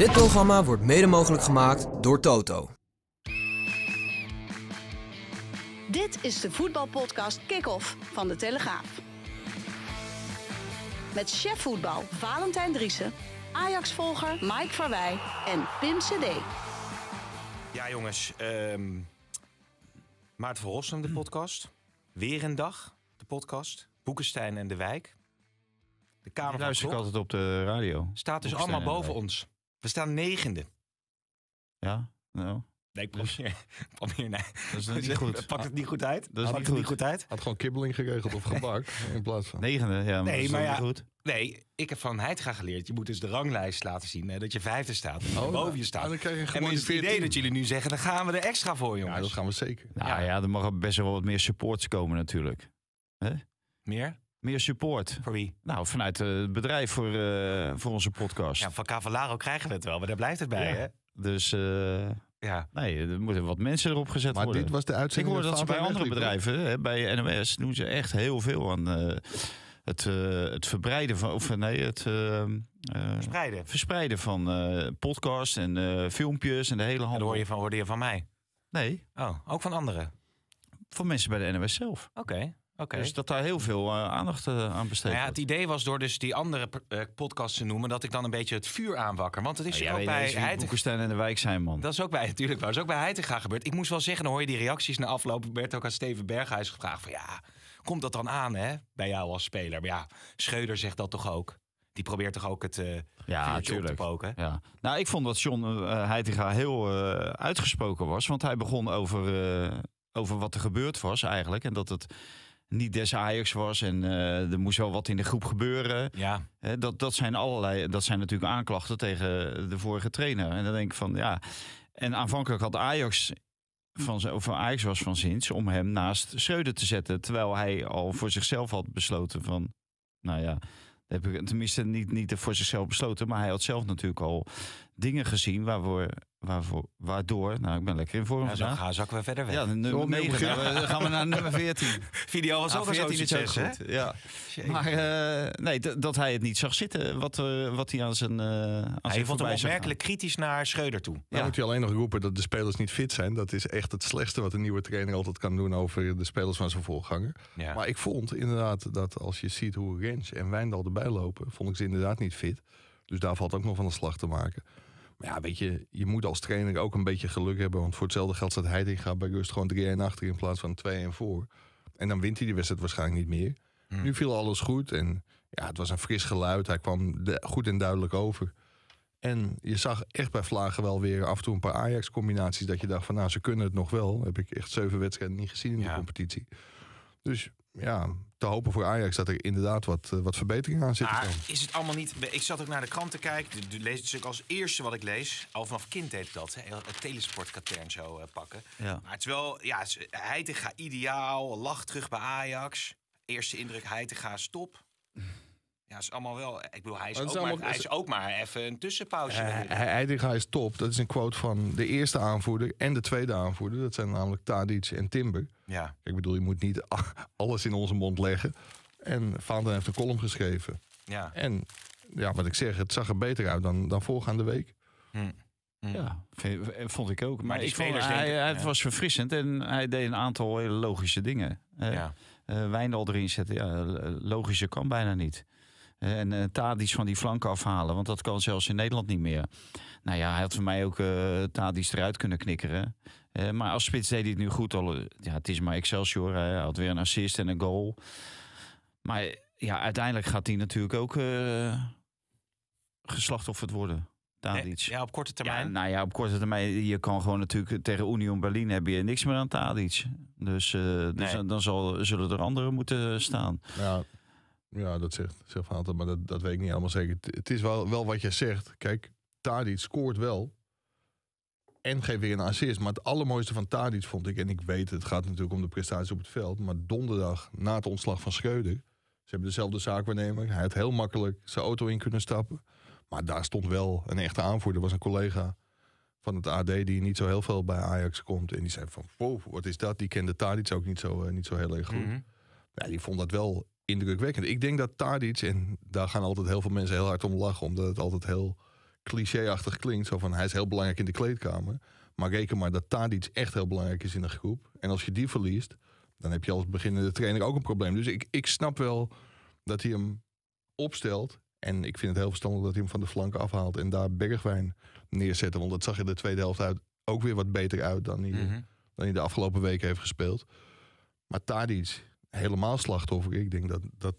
Dit programma wordt mede mogelijk gemaakt door Toto. Dit is de voetbalpodcast Kick-Off van De Telegraaf. Met chef voetbal Valentijn Driessen, Ajax-volger Mike Verwij en Pim CD. Ja jongens, Maart ehm, Maarten Rossum de mm. podcast. Weer een dag, de podcast. Boekenstein en de Wijk. De Kamer luister ik altijd op de radio. Staat dus allemaal boven ons. We staan negende. Ja, nou. Nee, ik dus- probeer. probeer nee. Dat is niet goed. Pak het niet goed uit. Dat is niet goed. niet goed. uit. Had gewoon kibbeling geregeld of gebak in plaats van. Negende, ja. Maar nee, maar ja, goed. Nee, ik heb van Heidga geleerd. Je moet dus de ranglijst laten zien. Hè, dat je vijfde staat. En oh, boven je staat. dan krijg je en is het idee dat jullie nu zeggen, dan gaan we er extra voor, jongens. Ja, dat gaan we zeker. Nou ja, ja er mag best wel wat meer supports komen natuurlijk. hè? Meer? Meer support. Voor wie? Nou, vanuit het bedrijf voor, eh, voor onze podcast. Ja, van Cavallaro krijgen we het wel, maar daar blijft het bij. Hè? Dus eh, ja. nee, er moeten wat mensen erop gezet worden. Maar dit was de uitzending. Ik hoor dat ze bij andere bedrijven, hè, bij NWS doen ze echt heel veel aan eh, het, het verbreiden van. Of nee, het. verspreiden. Verspreiden van podcasts en filmpjes en de hele handel. Dat hoor je van, hoorde je van mij? Nee. Oh, ook van anderen? Van mensen bij de NWS zelf. Oké. Dus dat daar heel veel eh, aandacht eh, aan besteed nou ja, Het idee was door dus die andere uh, eh, podcast te noemen... dat ik dan een beetje het vuur aanwakker. Want het is ook bij Heitinga... en de wijk zijn, man. Dat is ook bij, natuurlijk Dat is ook bij gebeurd. Ik moest wel zeggen, dan hoor je die reacties na afloop. werd ook aan Steven Berghuis gevraagd van... ja, komt dat dan aan, hè? Bij jou als speler. Maar ja, Scheuder zegt dat toch ook? Die probeert toch ook het uh, ja, te poken? Ja. Nou, ik vond dat John uh, heel uitgesproken was. Want hij begon over, over wat er gebeurd was eigenlijk. En dat het niet des Ajax was en eh, er moest wel wat in de groep gebeuren. Ja. dat, dat zijn allerlei, dat zijn natuurlijk aanklachten tegen de vorige trainer. En dan denk ik van ja. En aanvankelijk had Ajax van, of Ajax was van zins om hem naast Schreuder te zetten. Terwijl hij al voor zichzelf had besloten van, nou ja, heb ik tenminste niet, niet voor zichzelf besloten, maar hij had zelf natuurlijk al dingen gezien waarvoor, waarvoor, waardoor... Nou, ik ben lekker in vorm ja, Dan zakken we verder weg. Ja, nummer 9. Eh, gaan we naar nummer 14. Video was ah, ook al niet succes, goed. Ja. Maar eh, nee, dat hij het niet zag zitten, wat, eh, wat hij aan zijn aan Hij vond hem opmerkelijk kritisch naar Schreuder toe. Dan nou, moet je alleen nog roepen dat de spelers niet fit zijn. Dat is echt het slechtste wat een nieuwe trainer altijd kan doen... over de spelers van zijn voorganger. Ja. Maar ik vond inderdaad dat als je ziet hoe Rens en Wijndal erbij lopen... vond ik ze inderdaad niet fit. Dus daar valt ook nog van de slag te maken ja, weet je, je moet als trainer ook een beetje geluk hebben. Want voor hetzelfde geld staat gaat bij rust gewoon 3-1 achter in plaats van 2-1 voor. En dan wint hij de wedstrijd waarschijnlijk niet meer. Hmm. Nu viel alles goed en ja, het was een fris geluid. Hij kwam goed en duidelijk over. En je zag echt bij Vlagen wel weer af en toe een paar Ajax-combinaties... dat je dacht van, nou, ze kunnen het nog wel. Heb ik echt zeven wedstrijden niet gezien in de competitie. Dus ja, te hopen voor Ajax dat er inderdaad wat, eh, wat verbetering aan zit. is het allemaal niet... Ik zat ook naar de krant te kijken. De, lees natuurlijk als eerste wat ik lees. Al vanaf kind deed ik dat. Hè, het telesportkatern zo eh, pakken. Maar het is wel... Ja, eh, Heitinga ideaal. Lach terug bij Ajax. Eerste indruk Heitinga stop. Ja, is allemaal wel. Eh, ik bedoel, hij is, ook, maar, hij is ook maar even een tussenpauze. hij eh, hij is top. Dat is een quote van de eerste aanvoerder en de tweede aanvoerder. Dat zijn namelijk Tadic en Timber. Ja. Ik bedoel, je moet niet alles in onze mond leggen. En Vaandel heeft een column geschreven. Ja. En ja, wat ik zeg, het zag er beter uit dan, dan voorgaande week. Hm. Hm. Ja, eh, vond ik ook. Maar, ik vond, hij, hij was verfrissend en hij deed een aantal hele logische dingen. ja. Wijndal erin zetten, logische kan bijna niet. En uh, eh, Tadis van die flank afhalen. Want dat kan zelfs in Nederland niet meer. Nou ja, hij had voor mij ook uh, eh, Tadis eruit kunnen knikkeren. Eh, maar als spits deed hij het nu goed. Al, ja, het is maar Excelsior. Hij had weer een assist en een goal. Maar ja, uiteindelijk gaat hij natuurlijk ook uh, geslachtofferd worden. Tadic. Ja, op korte termijn. nou ja, op korte termijn. Je kan gewoon natuurlijk tegen Union Berlin heb je niks meer aan Tadic. Dus, dus dan, zal, zullen er anderen moeten staan. Ja, ja, dat zegt, zegt Van maar dat, dat weet ik niet helemaal zeker. Het, is wel, wel wat jij zegt. Kijk, Tadic scoort wel. En geeft weer een assist. Maar het allermooiste van Tadic vond ik, en ik weet het gaat natuurlijk om de prestaties op het veld. Maar donderdag na het ontslag van Schreuder. Ze hebben dezelfde zaakwaarnemer. Hij had heel makkelijk zijn auto in kunnen stappen. Maar daar stond wel een echte aanvoerder. was een collega van het AD die niet zo heel veel bij Ajax komt. En die zei van, wow, wat is dat? Die kende Tadic ook niet zo, eh, niet zo heel erg goed. Mm die vond dat wel indrukwekkend. Ik denk dat Tadić en daar gaan altijd heel veel mensen heel hard om lachen, omdat het altijd heel clichéachtig klinkt. Zo van hij is heel belangrijk in de kleedkamer. Maar reken maar dat Tadić echt heel belangrijk is in de groep. En als je die verliest, dan heb je als beginnende trainer ook een probleem. Dus ik, ik snap wel dat hij hem opstelt. En ik vind het heel verstandig dat hij hem van de flank afhaalt en daar Bergwijn neerzetten. Want dat zag je de tweede helft uit ook weer wat beter uit dan hij, mhm. dan hij de afgelopen weken heeft gespeeld. Maar Tadic, helemaal slachtoffer. Ik denk dat, dat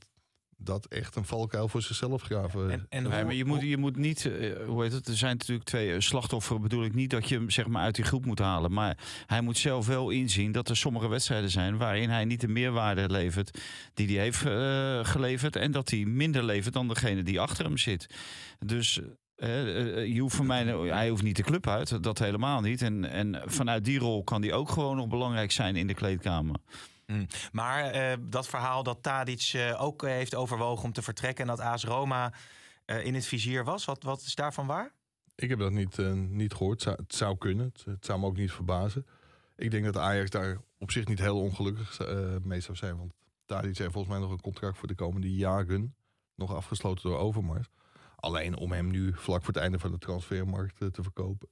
dat echt een valkuil voor zichzelf graven. En, nee, maar je moet, je moet niet, eh, hoe heet het? Er zijn natuurlijk twee eh, slachtoffers. Bedoel ik niet dat je hem zeg maar uit die groep moet halen. Maar hij moet zelf wel inzien dat er sommige wedstrijden zijn waarin hij niet de meerwaarde levert die hij heeft eh, geleverd. En dat hij minder levert dan degene die achter hem zit. Dus je hoeft mij, hij hoeft niet de club uit, dat helemaal niet. En, en vanuit die rol kan die ook gewoon nog belangrijk zijn in de kleedkamer. Mm. Maar eh, dat verhaal dat Tadic eh, ook eh, heeft overwogen om te vertrekken en dat Aas Roma in het vizier was, wat, wat is daarvan waar? Ik heb dat niet, niet gehoord. Zou, het zou kunnen. Het, het, zou me ook niet verbazen. Ik denk dat Ajax daar op zich niet heel ongelukkig mee zou zijn. Want Tadic heeft volgens mij nog een contract voor de komende jaren. Nog afgesloten door Overmars. Alleen om hem nu vlak voor het einde van de transfermarkt te verkopen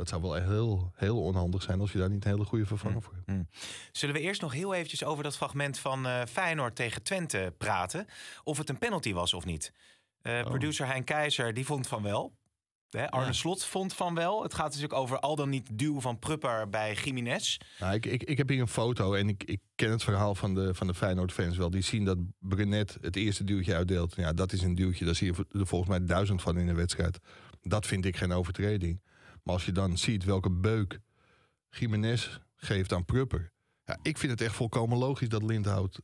dat zou wel heel, heel onhandig zijn als je daar niet een hele goede vervanger mm, voor hebt. Mm. Zullen we eerst nog heel eventjes over dat fragment van uh, Feyenoord tegen Twente praten? Of het een penalty was of niet? Eh, oh. Producer Hein Keizer die vond van wel. Hè, Arne Slot vond van wel. Het gaat natuurlijk dus over al dan niet duw van Prupper bij Jiménez. Nou, ik, ik, ik heb hier een foto en ik, ik ken het verhaal van de, van de Feyenoord-fans wel. Die zien dat Brenet het eerste duwtje uitdeelt. Ja, dat is een duwtje. Daar zie je er volgens mij duizend van in de wedstrijd. Dat vind ik geen overtreding. Maar als je dan ziet welke beuk Jiménez geeft aan Prupper. Ja, ik vind het echt volkomen logisch dat Lindhout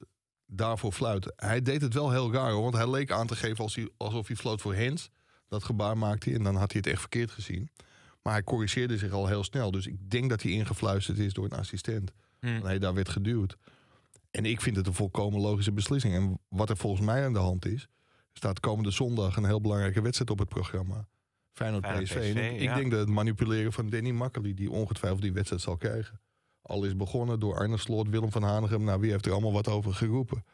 daarvoor fluit. Hij deed het wel heel raar, want hij leek aan te geven als hij, alsof hij floot voor Hens. Dat gebaar maakte hij en dan had hij het echt verkeerd gezien. Maar hij corrigeerde zich al heel snel. Dus ik denk dat hij ingefluisterd is door een assistent. Hmm. En hij daar werd geduwd. En ik vind het een volkomen logische beslissing. En wat er volgens mij aan de hand is, staat komende zondag een heel belangrijke wedstrijd op het programma. Feyenoord, Feyenoord PSV. ik denk dat het manipuleren van Danny Makkely... die ongetwijfeld die wedstrijd zal krijgen. Al is begonnen door Arne Slot, Willem van Hanegem. Nou, wie heeft er allemaal wat over geroepen?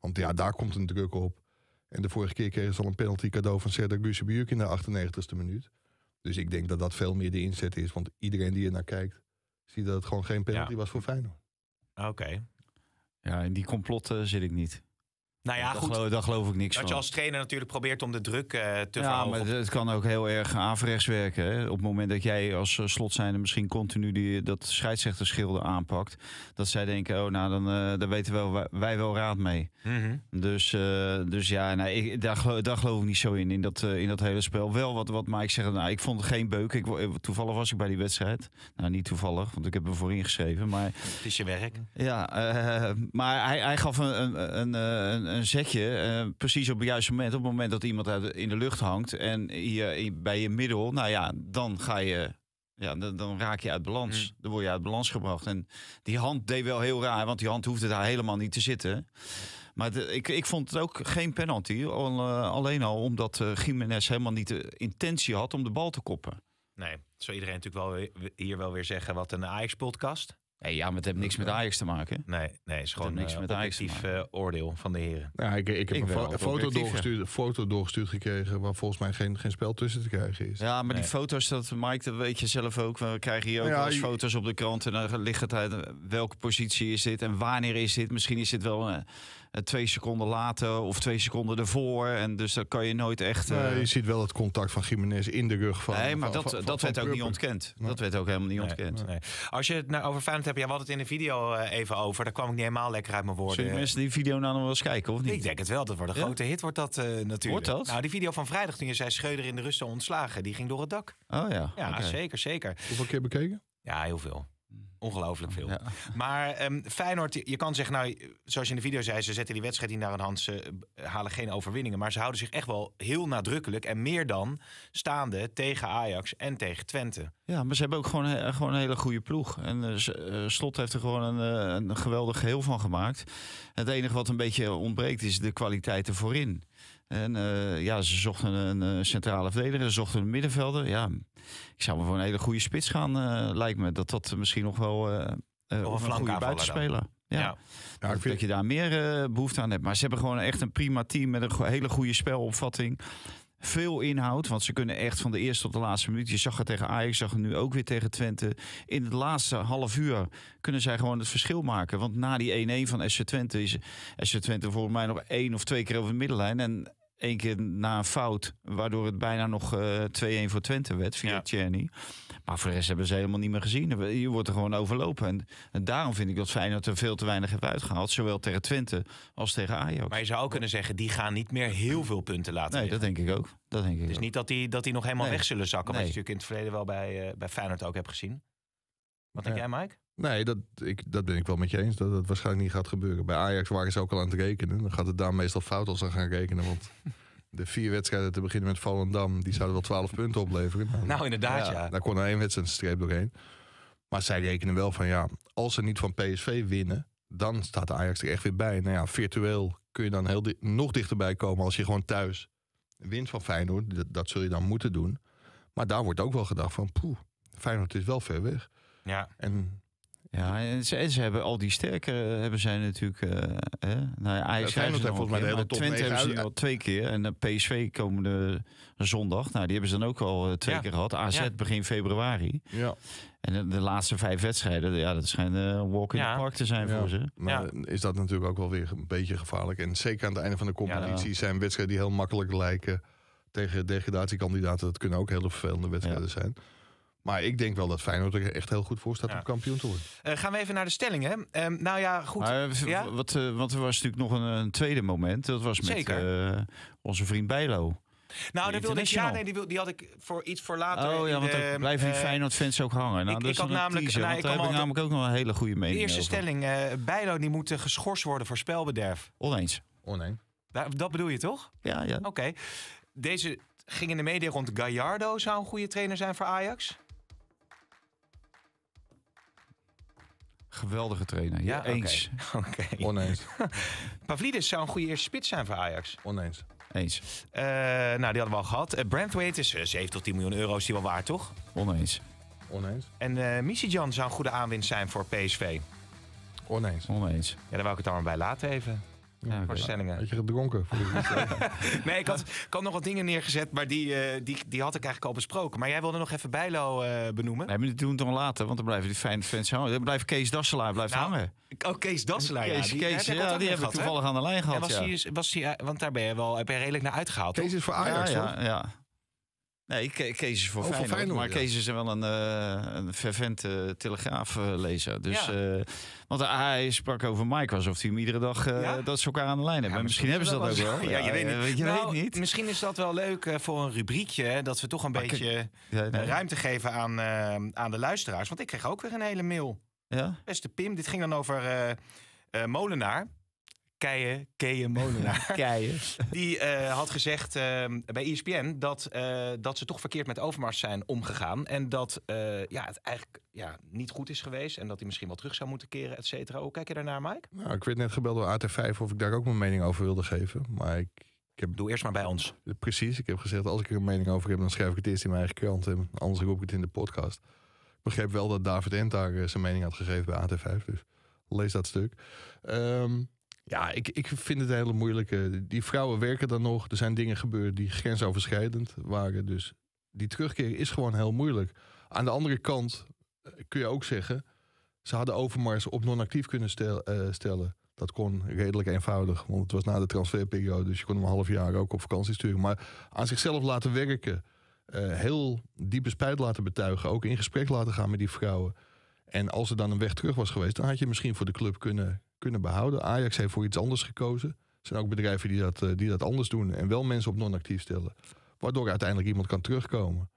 Want ja, daar komt een druk op. En de vorige keer kregen ze al een penalty cadeau van Serdar Gusebujuk in de 98e minuut. Dus ik denk dat dat veel meer de inzet is. Want iedereen die er naar kijkt, ziet dat het gewoon geen penalty was voor Feyenoord. Oké. Ja, in die complotten eh, zit ik niet. Nou ja, dat goed, geloof, daar geloof ik niks dat van. Dat je als trainer natuurlijk probeert om de druk uh, te ja, maar het kan ook heel erg averechts werken. Hè? Op het moment dat jij als eh, slotzijnde misschien continu die, dat scheidsrechterschilder aanpakt... dat zij denken, oh, nou, dan, uh, eh, daar weten wel, wij wel raad mee. Mhm. dus, dus ja, nou, ik, daar, geloof, geloof ik niet zo in, in dat, in dat hele spel. Wel wat, wat Mike zegt, nou, ik vond geen beuk. Ik, toevallig was ik bij die wedstrijd. Nou, niet toevallig, want ik heb hem voor ingeschreven. Maar, het is je werk. Ja, maar hij, hij gaf een, een, een, een een zetje, eh, precies op het juiste moment. Op het moment dat iemand uit, in de lucht hangt en je, bij je middel, nou ja, dan ga je ja, dan, raak je uit balans. Mm. Dan word je uit balans gebracht. En die hand deed wel heel raar, want die hand hoefde daar helemaal niet te zitten. Maar de, ik, ik vond het ook geen penalty. Al, eh, alleen al omdat uh, Jiménez helemaal niet de intentie had om de bal te koppen. Nee, zou iedereen natuurlijk wel hier wel weer zeggen: wat een Ajax-podcast. Nee, ja, maar het heeft niks met Ajax te maken. Nee, nee, is gewoon niks eh, met Ajax uh, oordeel van de heren. Ja, ik, ik heb een, foto doorgestuurd, foto doorgestuurd gekregen waar volgens mij geen, geen spel tussen te krijgen is. Ja, maar die foto's, dat Mike, dat weet je zelf ook. We krijgen hier ook ja, als foto's op de krant en dan ligt het uit eh, welke positie is dit en wanneer is dit. Misschien is dit wel... Een, eh, twee seconden later of twee seconden ervoor. En dus dan kan je nooit echt. Eh, je ziet wel het contact van Jiménez in de rug van. Nee, maar dat, dat werd ook niet ontkend. Dat werd ook helemaal niet ontkend. Nee. Als je het nou over Feyenoord hebt, jij had het in de video eh, even over. Daar kwam ik niet helemaal lekker uit mijn woorden. Zullen mensen die video nou nog wel eens kijken, of niet? Ik denk het wel. Dat wordt een grote hit, wordt dat natuurlijk. Wordt dat? Nou, die video van vrijdag toen je zei Scheuder in de rust ontslagen, die ging door het dak. Oh ja. Ja, zeker, zeker. Hoeveel keer bekeken? Ja, heel veel. Ongelooflijk veel. Maar um, Feyenoord, je kan zeggen, nou, zoals je in de video zei, ze zetten die wedstrijd in naar een hand. Ze halen geen overwinningen. Maar ze houden zich echt wel heel nadrukkelijk en meer dan staande tegen Ajax en tegen Twente. Ja, maar ze hebben ook gewoon, eh, gewoon een hele goede ploeg. En eh, eh, Slot heeft er gewoon een, geweldig geheel van gemaakt. Het enige wat een beetje ontbreekt is de kwaliteiten voorin. En ja, ze zochten een centrale verdediger, ze zochten een middenvelder. Ja, ik zou me voor een hele goede spits gaan, eh, lijkt me. Dat dat misschien nog wel eh, eh, een goede buitenspeler. Ja. ja. ja ik vind... Dat je daar meer behoefte aan hebt. Maar ze hebben gewoon echt een prima team met een hele goede spelopvatting. Veel inhoud, want ze kunnen echt van de eerste tot de laatste minuut. Je zag het tegen Ajax, zag het nu ook weer tegen Twente. In het laatste half uur kunnen zij gewoon het verschil maken. Want na die 1-1 van SC Twente is SC Twente volgens mij nog één of twee keer over de middenlijn. En één keer na een fout, waardoor het bijna nog 2-1 eh, voor Twente werd via ja. Maar voor de rest hebben ze helemaal niet meer gezien. Je wordt er gewoon overlopen. En, daarom vind ik dat Feyenoord er veel te weinig heeft uitgehaald. Zowel tegen Twente als tegen Ajax. Maar je zou ook kunnen zeggen, die gaan niet meer heel veel punten laten Nee, dat denk ik ook. Dat denk ik dus niet dat die, dat die nog helemaal weg zullen zakken. Nee. Wat je natuurlijk in het verleden wel bij, uh, bij Feyenoord ook hebt gezien. Wat denk jij, Mike? Nee, dat, ik, dat ben ik wel met je eens. Dat dat waarschijnlijk niet gaat gebeuren. Bij Ajax waren ze ook al aan het rekenen. Dan gaat het daar meestal fout als ze gaan rekenen. Want de vier wedstrijden te beginnen met Volendam... die zouden wel twaalf punten opleveren. Nou, nou inderdaad, ja, Daar kon er één wedstrijd een doorheen. Maar zij rekenen wel van ja, als ze niet van PSV winnen... dan staat de Ajax er echt weer bij. Nou ja, virtueel kun je dan heel nog dichterbij komen... als je gewoon thuis wint van Feyenoord. Dat, dat zul je dan moeten doen. Maar daar wordt ook wel gedacht van... poeh, Feyenoord is wel ver weg. Ja. En ja, en ze, hebben al die sterke eh, hebben zij natuurlijk. Uh, hè? Nou ja, Ajax ja, heeft volgens mij de hele top hebben ze al twee keer en eh, PSV komende zondag. Nou, die hebben ze dan ook al twee keer gehad. AZ begin februari. Ja. En de, laatste vijf wedstrijden, ja, dat schijnt een walk in the park te zijn voor ze. Maar is dat natuurlijk ook wel weer een beetje gevaarlijk. En zeker aan het einde van de competitie zijn wedstrijden die heel makkelijk lijken tegen degradatiekandidaten. Dat kunnen ook hele vervelende wedstrijden zijn. Maar ik denk wel dat Feyenoord er echt heel goed voor staat ja. om kampioen te worden. Eh, gaan we even naar de stellingen. Uh, nou ja, goed. Eh, ja? Wat, eh, want er was natuurlijk nog een, tweede moment. Dat was met onze vriend Bijlo. Nou, dat wilde ik, ja, nee, die, die had ik voor iets voor later. Oh ja, want dan ehm, blijven die Feyenoord-fans ook hangen. Nou, ik, ik had namelijk, nou, ik daar namelijk ook nog een hele goede mening eerste stelling, uh, Bijlo die moet geschorst worden voor spelbederf. Oneens. Oneens. Dat, nou, dat bedoel je toch? Ja, ja. Oké. Deze ging in de media rond Gallardo zou een goede trainer zijn voor Ajax. Geweldige trainer. Ja, ja eens. Oké. Oneens. Pavlidis zou een goede eerste spits zijn voor Ajax. Oneens. Eens. Eh, nou, die hadden we al gehad. Uh, is uh, eh, 7 tot 10 miljoen euro, is die wel waard, toch? Oneens. Oneens. En uh, zou een goede aanwinst zijn voor PSV. Oneens. Oneens. Ja, daar wou ik het dan maar bij laten even. Ja, voorstellingen. Had je gedronken? nee, ik had, ik had, nog wat dingen neergezet, maar die, uh, die, die had ik eigenlijk al besproken. Maar jij wilde nog even Bijlo uh, benoemen. Nee, maar dat doen we dan later, want dan blijven die fijne fans hangen. Dan blijft Kees Dasselaar blijft nou, hangen. Oh, Kees Dasselaar, Kees, ja. Die, Kees, ja, die heb toevallig aan de lijn gehad, en was ja. Hij, was hij, eh, want daar ben je wel, heb je redelijk naar uitgehaald. Kees is voor Ajax, ja, ja, ja. Nee, Kees is voor, oh, Feyenoord, Maar Kees is wel een, uh, een fervente telegraaflezer. Dus, ja. Eh, want hij sprak over Mike alsof hij hem iedere dag eh, dat ze elkaar aan de lijn hebben. misschien, hebben ze dat, ook wel. Ja, je, nou, weet niet. Misschien is dat wel leuk voor een rubriekje. Dat we toch een beetje ruimte geven aan, aan de luisteraars. Want ik kreeg ook weer een hele mail. Ja? Beste Pim, dit ging dan over Molenaar. Keien, Keien Molenaar. Nou, Die eh, had gezegd ehm, bij ESPN dat, eh, dat ze toch verkeerd met Overmars zijn omgegaan. En dat eh, ja, het eigenlijk ja, niet goed is geweest. En dat hij misschien wel terug zou moeten keren, et cetera. Hoe kijk je daarnaar, Mike? Nou, ik werd net gebeld door AT5 of ik daar ook mijn mening over wilde geven. Maar ik, ik heb, Doe eerst maar bij ons. Precies, ik heb gezegd als ik er een mening over heb, dan schrijf ik het eerst in mijn eigen krant. En anders roep ik het in de podcast. Ik begreep wel dat David Entar zijn mening had gegeven bij AT5. Dus lees dat stuk. Um, ja, ik, ik vind het een hele moeilijke. Die vrouwen werken dan nog. Er zijn dingen gebeurd die grensoverschrijdend waren. Dus die terugkeer is gewoon heel moeilijk. Aan de andere kant eh, kun je ook zeggen... ze hadden Overmars op non-actief kunnen eh, stellen. Dat kon redelijk eenvoudig, want het was na de transferperiode... dus je kon hem een half jaar ook op vakantie sturen. Maar aan zichzelf laten werken... Eh, heel diepe spijt laten betuigen. Ook in gesprek laten gaan met die vrouwen. En als er dan een weg terug was geweest... dan had je misschien voor de club kunnen kunnen behouden. Ajax heeft voor iets anders gekozen. Er zijn ook bedrijven die dat, eh, die dat anders doen en wel mensen op non-actief stellen. Waardoor uiteindelijk iemand kan terugkomen.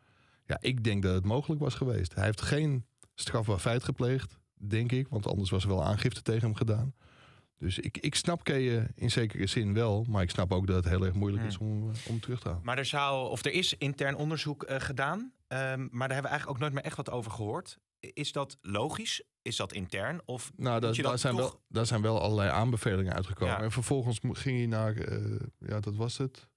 Ja, ik denk dat het mogelijk was geweest. Hij heeft geen strafbaar feit gepleegd, denk ik. Want anders was er wel aangifte tegen hem gedaan. Dus ik, ik snap Keeën in zekere zin wel. Maar ik snap ook dat het heel erg moeilijk is hmm. om, eh, om terug te gaan. Maar er, zou, of er is intern onderzoek eh, gedaan. Ehm, maar daar hebben we eigenlijk ook nooit meer echt wat over gehoord. Is dat logisch? is dat intern? Of nou, daar, zijn wel, daar zijn wel allerlei aanbevelingen uitgekomen. En vervolgens ging hij naar, eh, ja, dat was het.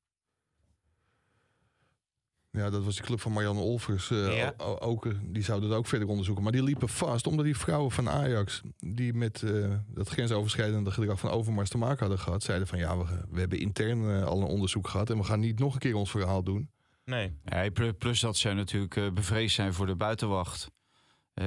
Ja, dat was de club van Marianne Olvers. Eh, ook, eh, die zouden dat ook verder onderzoeken. Maar die liepen vast omdat die vrouwen van Ajax... die met uh, dat grensoverschrijdende gedrag van Overmars te maken hadden gehad... zeiden van ja, we, hebben intern al een onderzoek gehad... en we gaan niet nog een keer ons verhaal doen. Nee. Ja, plus dat zij natuurlijk bevreesd zijn voor de buitenwacht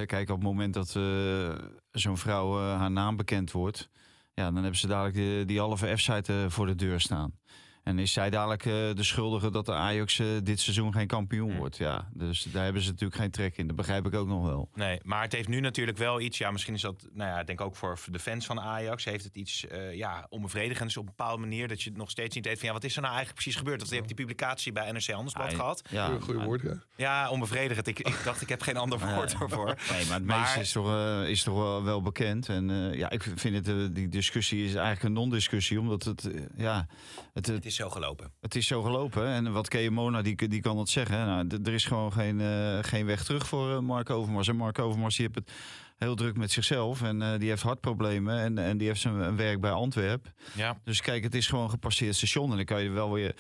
kijk, op het moment dat eh, zo'n vrouw eh, haar naam bekend wordt, ja, dan hebben ze dadelijk die, eh, die halve F-site voor de deur staan. En is zij dadelijk eh, de schuldige dat de Ajax eh, dit seizoen geen kampioen hm. wordt? Ja, dus daar hebben ze natuurlijk geen trek in. Dat begrijp ik ook nog wel. Nee, maar het heeft nu natuurlijk wel iets. Ja, misschien is dat, nou ja, ik denk ook voor de fans van Ajax. Heeft het iets uh, ja, onbevredigends op een bepaalde manier. Dat je het nog steeds niet weet van ja, wat is er nou eigenlijk precies gebeurd? Dat je hebt die publicatie bij NRC Handelsblad gehad. Ja, goede woord. Ja, onbevredigend. Ik, ik, dacht, ik heb geen ander woord ervoor. Nee, maar het meeste is toch, is toch wel bekend. En ja, ik vind het, die discussie is eigenlijk een non-discussie. Omdat het, ja, het, het is zo gelopen. Het is zo gelopen. En wat Mona die, die kan dat zeggen. Nou, er is gewoon geen, eh, geen weg terug voor uh, Mark Overmars. En Mark Overmars die heeft het heel druk met zichzelf. En eh, die heeft hartproblemen. En, en die heeft zijn werk bij Antwerp. Ja. Dus kijk, het is gewoon gepasseerd station. En dan kan je wel weer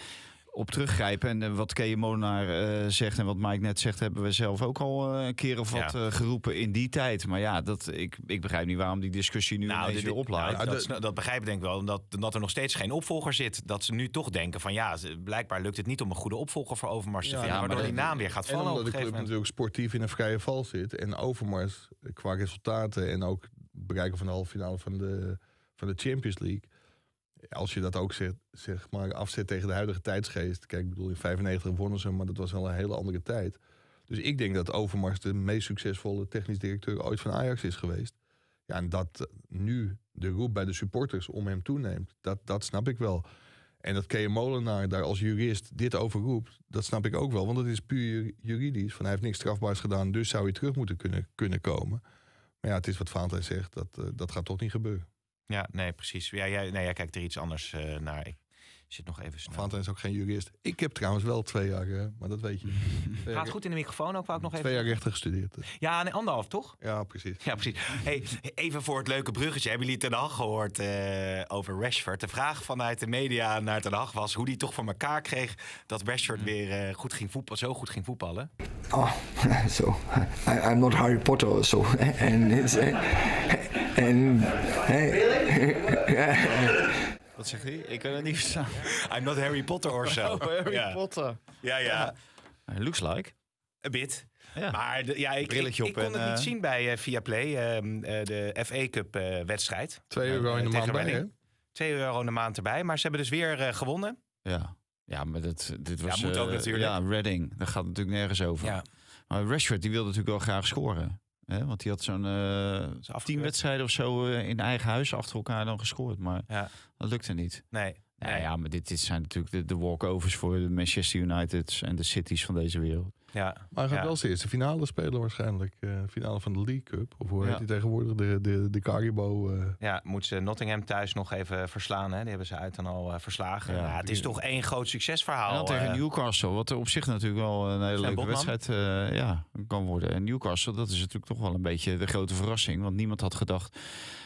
op teruggrijpen. En eh, wat Kee Molenaar eh, zegt en wat Mike net zegt, hebben we zelf ook al een eh, keer of wat geroepen in die tijd. Maar ja, dat, ik, ik begrijp niet waarom die discussie nu nou, weer oplaat. dat, dat, begrijp ik denk ik wel, omdat, omdat er nog steeds geen opvolger zit. Dat ze nu toch denken van ja, blijkbaar lukt het niet om een goede opvolger voor Overmars te ja, vinden. Ja, waardoor die naam weer gaat vallen. En omdat de club natuurlijk sportief in een vrije val zit. En Overmars qua resultaten en ook bereiken van de halve finale van de, van de Champions League als je dat ook zeg, zeg maar afzet tegen de huidige tijdsgeest. Kijk, ik bedoel, in 95 wonnen ze, maar dat was wel een hele andere tijd. Dus ik denk dat Overmars de meest succesvolle technisch directeur ooit van Ajax is geweest. Ja, en dat nu de roep bij de supporters om hem toeneemt, dat, dat snap ik wel. En dat Kees Molenaar daar als jurist dit over roept, dat snap ik ook wel. Want het is puur juridisch. Van hij heeft niks strafbaars gedaan, dus zou hij terug moeten kunnen, kunnen komen. Maar ja, het is wat Valentijn zegt, dat, eh, dat gaat toch niet gebeuren. Ja, nee, precies. Ja, jij, nee, jij kijkt er iets anders eh, naar. Ik zit nog even snel. Vaanten is ook geen jurist. Ik heb trouwens wel twee jaar, eh, maar dat weet je. Gaat goed in de microfoon ook, wou ik nog even... Twee jaar rechter gestudeerd. Dus. Ja, nee, anderhalf, toch? Ja, precies. Ja, precies. Hey, even voor het leuke bruggetje. Hebben jullie Ten dag gehoord eh, over Rashford? De vraag vanuit de media naar Ten Hag was hoe die toch voor elkaar kreeg... dat Rashford weer goed ging voetballen, zo goed ging voetballen. Oh, so I'm not Harry Potter so. And en And, Wat zegt hij? Ik kan het niet verstaan. I'm not Harry Potter or so. Oh, Harry Potter. Ja, ja. looks like. A bit. Ja. Maar de, ja, ik, ik, kon het niet eh, zien bij eh, via Play ehm, eh, de FA Cup wedstrijd. Twee euro in de maand erbij, Twee euro in de maand erbij, maar ze hebben dus weer gewonnen. Ja, ja maar dat, dit was... Ja, moet ook natuurlijk. Ja, Redding, daar gaat natuurlijk nergens over. Ja. Maar Rashford, die wilde natuurlijk wel graag scoren. Want die had zo'n uh, tien wedstrijden of zo eh, in eigen huis achter elkaar dan gescoord. Maar ja. dat lukte niet. Nee. Nou ja, maar dit, zijn natuurlijk de, de walkovers voor de Manchester Uniteds en de cities van deze wereld. Ja. Maar hij gaat wel zijn eerste finale spelen waarschijnlijk. Eh, finale van de League Cup. Of hoe heet die tegenwoordig? De, de, de Caribou. Eh. Ja, moet ze Nottingham thuis nog even verslaan. Hè? Die hebben ze uit dan al eh, verslagen. Ja, het is toch één groot succesverhaal. Ja, tegen Newcastle. Wat er op zich natuurlijk wel een hele leuke Botman. wedstrijd ja, kan worden. En Newcastle, dat is natuurlijk toch wel een beetje de grote verrassing. Want niemand had gedacht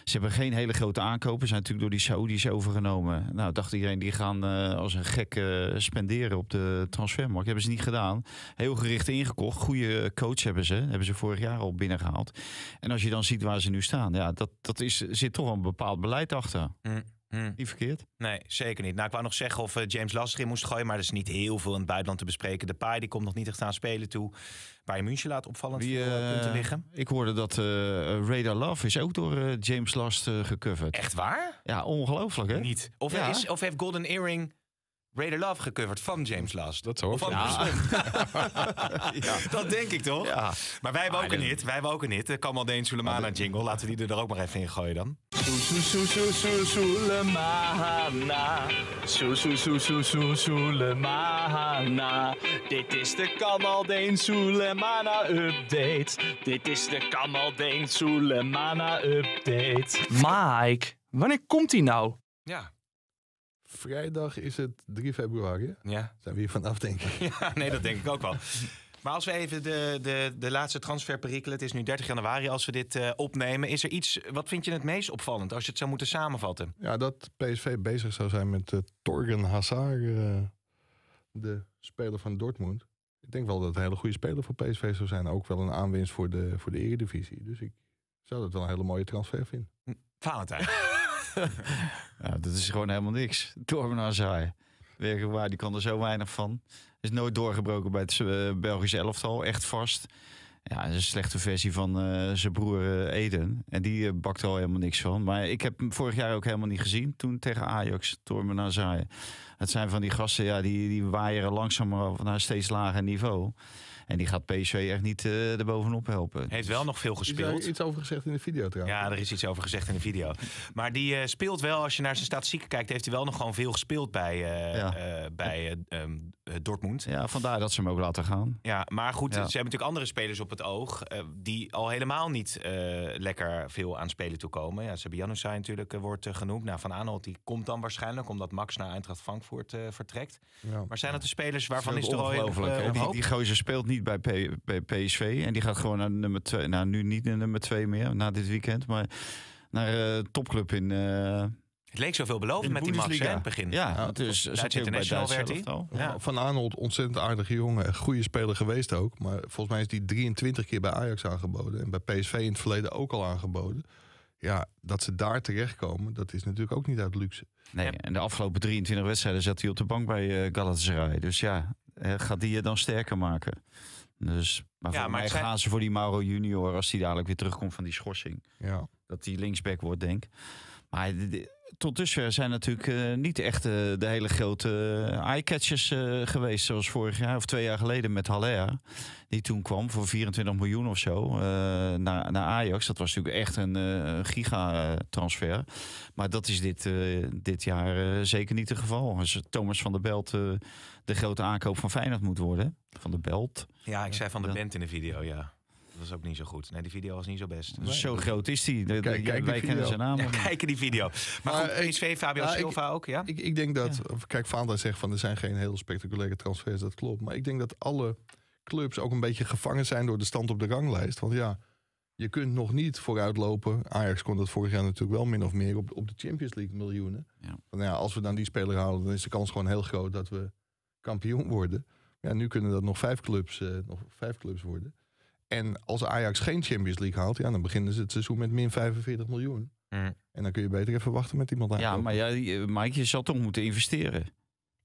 ze hebben geen hele grote aankopen. Zijn natuurlijk door die Saoedi's overgenomen. Nou, dacht iedereen, die gaan eh, als een gek eh, spenderen op de transfermarkt. Hebben ze niet gedaan. Heel gericht ingekocht. Goede coach hebben ze. Hebben ze vorig jaar al binnengehaald. En als je dan ziet waar ze nu staan. Ja, dat, dat is, zit toch een bepaald beleid achter. Mm. Hmm. Niet verkeerd. Nee, zeker niet. Nou, ik wou nog zeggen of eh, James Last erin moest gooien. Maar er is niet heel veel in het buitenland te bespreken. De paai die komt nog niet echt aan spelen toe. Bij München laat opvallend Wie, veel eh, eh, liggen. Ik hoorde dat Radar Love is ook door James Last gecoverd. Echt waar? Ja, ongelooflijk hè? Niet. Of, is, of heeft Golden Earring Raider Love gecoverd van James Last. Dat hoor van ja. ja. Dat denk ik toch? Ja. Maar wij hebben ook een hit. Wij hebben ook een hit. De Kamal Deen Sulemana jingle. Laten we die er ook maar even in gooien dan. Sulemana. Sulemana. Dit is de Kamal Deen Sulemana update. Dit is de Kamal Deen Sulemana update. Mike, wanneer komt hij nou? Ja, vrijdag is het 3 februari. Ja. Zijn we hier vanaf, denk ik. Ja, nee, dat denk ik ook wel. Maar als we even de, de, de laatste transferperikelen, het is nu 30 januari als we dit eh, opnemen. Is er iets, wat vind je het meest opvallend als je het zou moeten samenvatten? Ja, dat PSV bezig zou zijn met uh, Torgen Hazard, eh, de speler van Dortmund. Ik denk wel dat het een hele goede speler voor PSV zou zijn. Ook wel een aanwinst voor de, voor de eredivisie. Dus ik zou dat wel een hele mooie transfer vinden. Hm, Valentijn. dat is gewoon helemaal niks. Torbenaar zaaien. Weer waar, die kan er zo weinig van. Is nooit doorgebroken bij het eh, Belgische elftal, echt vast. Ja, een slechte versie van eh, zijn broer eh, Eden. En die bakt er al helemaal niks van. Maar ik heb hem vorig jaar ook helemaal niet gezien. Toen tegen Ajax, Torben Azaaien. Het zijn van die gasten ja, die, die langzaam langzamer naar steeds lager niveau. En die gaat PSV echt niet uh, eh, erbovenop helpen. Heeft wel nog veel gespeeld. Is iets over gezegd in de video trouwens? Ja, er is iets over gezegd in de video. Maar die eh, speelt wel, als je naar zijn statistieken kijkt, heeft hij wel nog gewoon veel gespeeld bij, eh, bij ehm, Dortmund. Ja, vandaar dat ze hem ook laten gaan. Ja, maar goed, ze hebben natuurlijk andere spelers op het oog die al helemaal niet lekker veel aan spelen toekomen. Ja, zijn natuurlijk wordt genoemd. Nou, Van Aanholt die komt dan waarschijnlijk omdat Max naar Eintracht Frankfurt vertrekt. Maar zijn dat de spelers waarvan is er al ongelooflijk? die, die gozer speelt niet niet bij, PSV. En die gaat gewoon naar nummer 2. Nou, nu niet naar nummer 2 meer, na dit weekend. Maar naar uh, topclub in... Eh, het leek zoveel belovend met die Max in het begin. Ja, dus ja, zat international werd hij. Van Arnold, ontzettend aardige jongen. Goede speler geweest ook. Maar volgens mij is die 23 keer bij Ajax aangeboden. En bij PSV in het verleden ook al aangeboden. Ja, dat ze daar terechtkomen, dat is natuurlijk ook niet uit luxe. Nee, en de afgelopen 23 wedstrijden zat hij op de bank bij eh, Galatasaray. Dus ja, eh, gaat die je dan sterker maken. Dus, maar voor mij gaan ze voor die Mauro Junior als hij dadelijk weer terugkomt van die schorsing. Ja. Dat die linksback wordt, denk Maar tot dusver zijn natuurlijk eh, niet echt eh, de hele grote eh, eye-catchers geweest. Zoals vorig jaar of twee jaar geleden met Haller. Die toen kwam voor 24 miljoen of zo naar, naar Ajax. Dat was natuurlijk echt een gigatransfer. Maar dat is dit, dit jaar zeker niet het geval. Als Thomas van der Belt de grote aankoop van Feyenoord moet worden. Van der Belt. Ja, ik zei van de Bent in de video, ja. Dat was ook niet zo goed. Nee, die video was niet zo best. Zo groot is die. kijk, kijk wij kennen zijn naam. kijken die video. Maar, E.S.V. Fabio Silva ook, ja? Ik, ik denk dat... Ja. Kijk, Vaanda zegt van er zijn geen heel spectaculaire transfers. Dat klopt. Maar ik denk dat alle clubs ook een beetje gevangen zijn door de stand op de ranglijst. Want ja, je kunt nog niet vooruitlopen. Ajax kon dat vorig jaar natuurlijk wel min of meer op, op de Champions League miljoenen. Van, ja, als we dan die speler halen, dan is de kans gewoon heel groot dat we kampioen worden. Ja, nu kunnen dat nog vijf clubs, eh, nog vijf clubs worden. En als Ajax geen Champions League haalt, ja, dan beginnen ze het seizoen met min 45 miljoen. Mm. En dan kun je beter even wachten met iemand aan. Ja, maar ja, eh, Mike, je zal toch moeten investeren.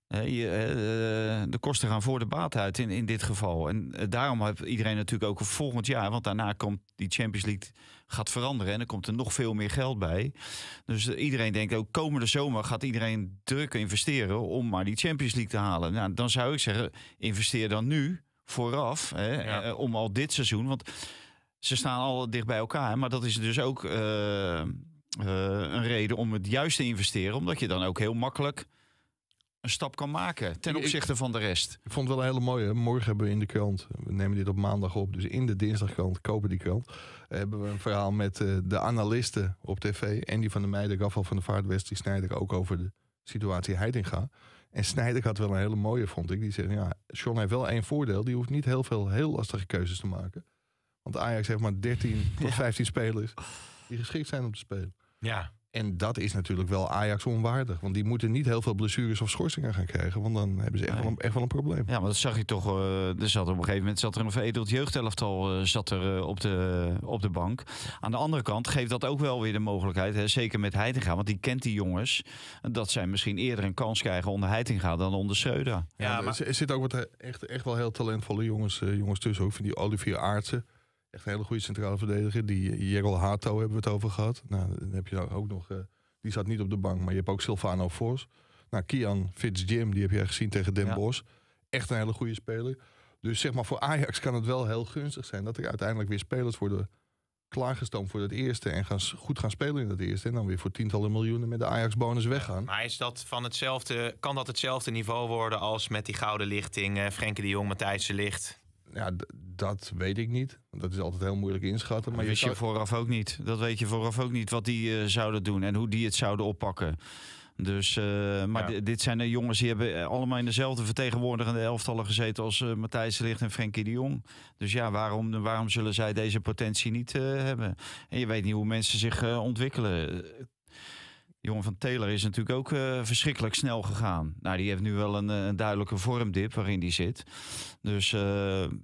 Eh, eh, de kosten gaan voor de baat uit in, in dit geval. En daarom heeft iedereen natuurlijk ook volgend jaar, want daarna komt die Champions League gaat veranderen en er komt er nog veel meer geld bij. Dus iedereen denkt ook komende zomer gaat iedereen druk investeren om maar die Champions League te halen. Nou, dan zou ik zeggen, investeer dan nu vooraf. Hè, eh, om al dit seizoen. Want ze staan al dicht bij elkaar. Maar dat is dus ook eh, eh, een reden om het juist te investeren. Omdat je dan ook heel makkelijk een stap kan maken ten opzichte van de rest. Ik vond het wel een hele mooie. Morgen hebben we in de krant, we nemen dit op maandag op, dus in de dinsdagkrant, kopen die krant, hebben we een verhaal met de analisten op tv. Andy van de Meijden, Gaffel van de Vaartwest, die snijden ook over de situatie Heidinga. En Snijder had wel een hele mooie, vond ik. Die zegt, ja, Sean heeft wel één voordeel. Die hoeft niet heel veel heel lastige keuzes te maken. Want Ajax heeft maar 13 tot 15 spelers die geschikt zijn om te spelen. Ja. En dat is natuurlijk wel Ajax onwaardig. Want die moeten niet heel veel blessures of schorsingen gaan krijgen. Want dan hebben ze echt, wel, een, echt wel een probleem. Ja, maar dat zag je toch. Eh, er zat op een gegeven moment zat er een veredeld jeugdelftal eh, zat er, eh, op, de, op de bank. Aan de andere kant geeft dat ook wel weer de mogelijkheid. Hè, zeker met Heitinga. Want die kent die jongens. Dat zij misschien eerder een kans krijgen onder Heitinga dan onder Schreuder. Ja, maar er zitten ook wat echt, echt wel heel talentvolle jongens, jongens tussen. Ook van die Olivier Aartsen. Echt een hele goede centrale verdediger. Die Jerol Hato hebben we het over gehad. Nou, dan heb je ook nog. Eh, die zat niet op de bank, maar je hebt ook Silvano Fors. Nou, Kian Fitzjim, die heb je gezien tegen Den Bos. Echt een hele goede speler. Dus zeg maar voor Ajax kan het wel heel gunstig zijn dat er uiteindelijk weer spelers worden klaargestoomd voor het eerste en gaan, goed gaan spelen in het eerste. En dan weer voor tientallen miljoenen met de Ajax-bonus weggaan. Maar is dat van hetzelfde, kan dat hetzelfde niveau worden als met die gouden lichting, uh, Frenkie de Jong, Matthijs de Licht? Ja, dat weet ik niet. Dat is altijd heel moeilijk inschatten. Maar dat je, vooraf ook niet. Dat weet je vooraf ook niet wat die eh, zouden doen en hoe die het zouden oppakken. Dus, eh, maar dit zijn de jongens die hebben eh, allemaal in dezelfde vertegenwoordigende elftallen gezeten als uh, Matthijs de en Frenkie de Jong. Dus ja, waarom, waarom zullen zij deze potentie niet hebben? En je weet niet hoe mensen zich ontwikkelen jongen van Taylor is natuurlijk ook eh, verschrikkelijk snel gegaan. Nou, die heeft nu wel een, eh, een duidelijke vormdip waarin die zit. Dus eh,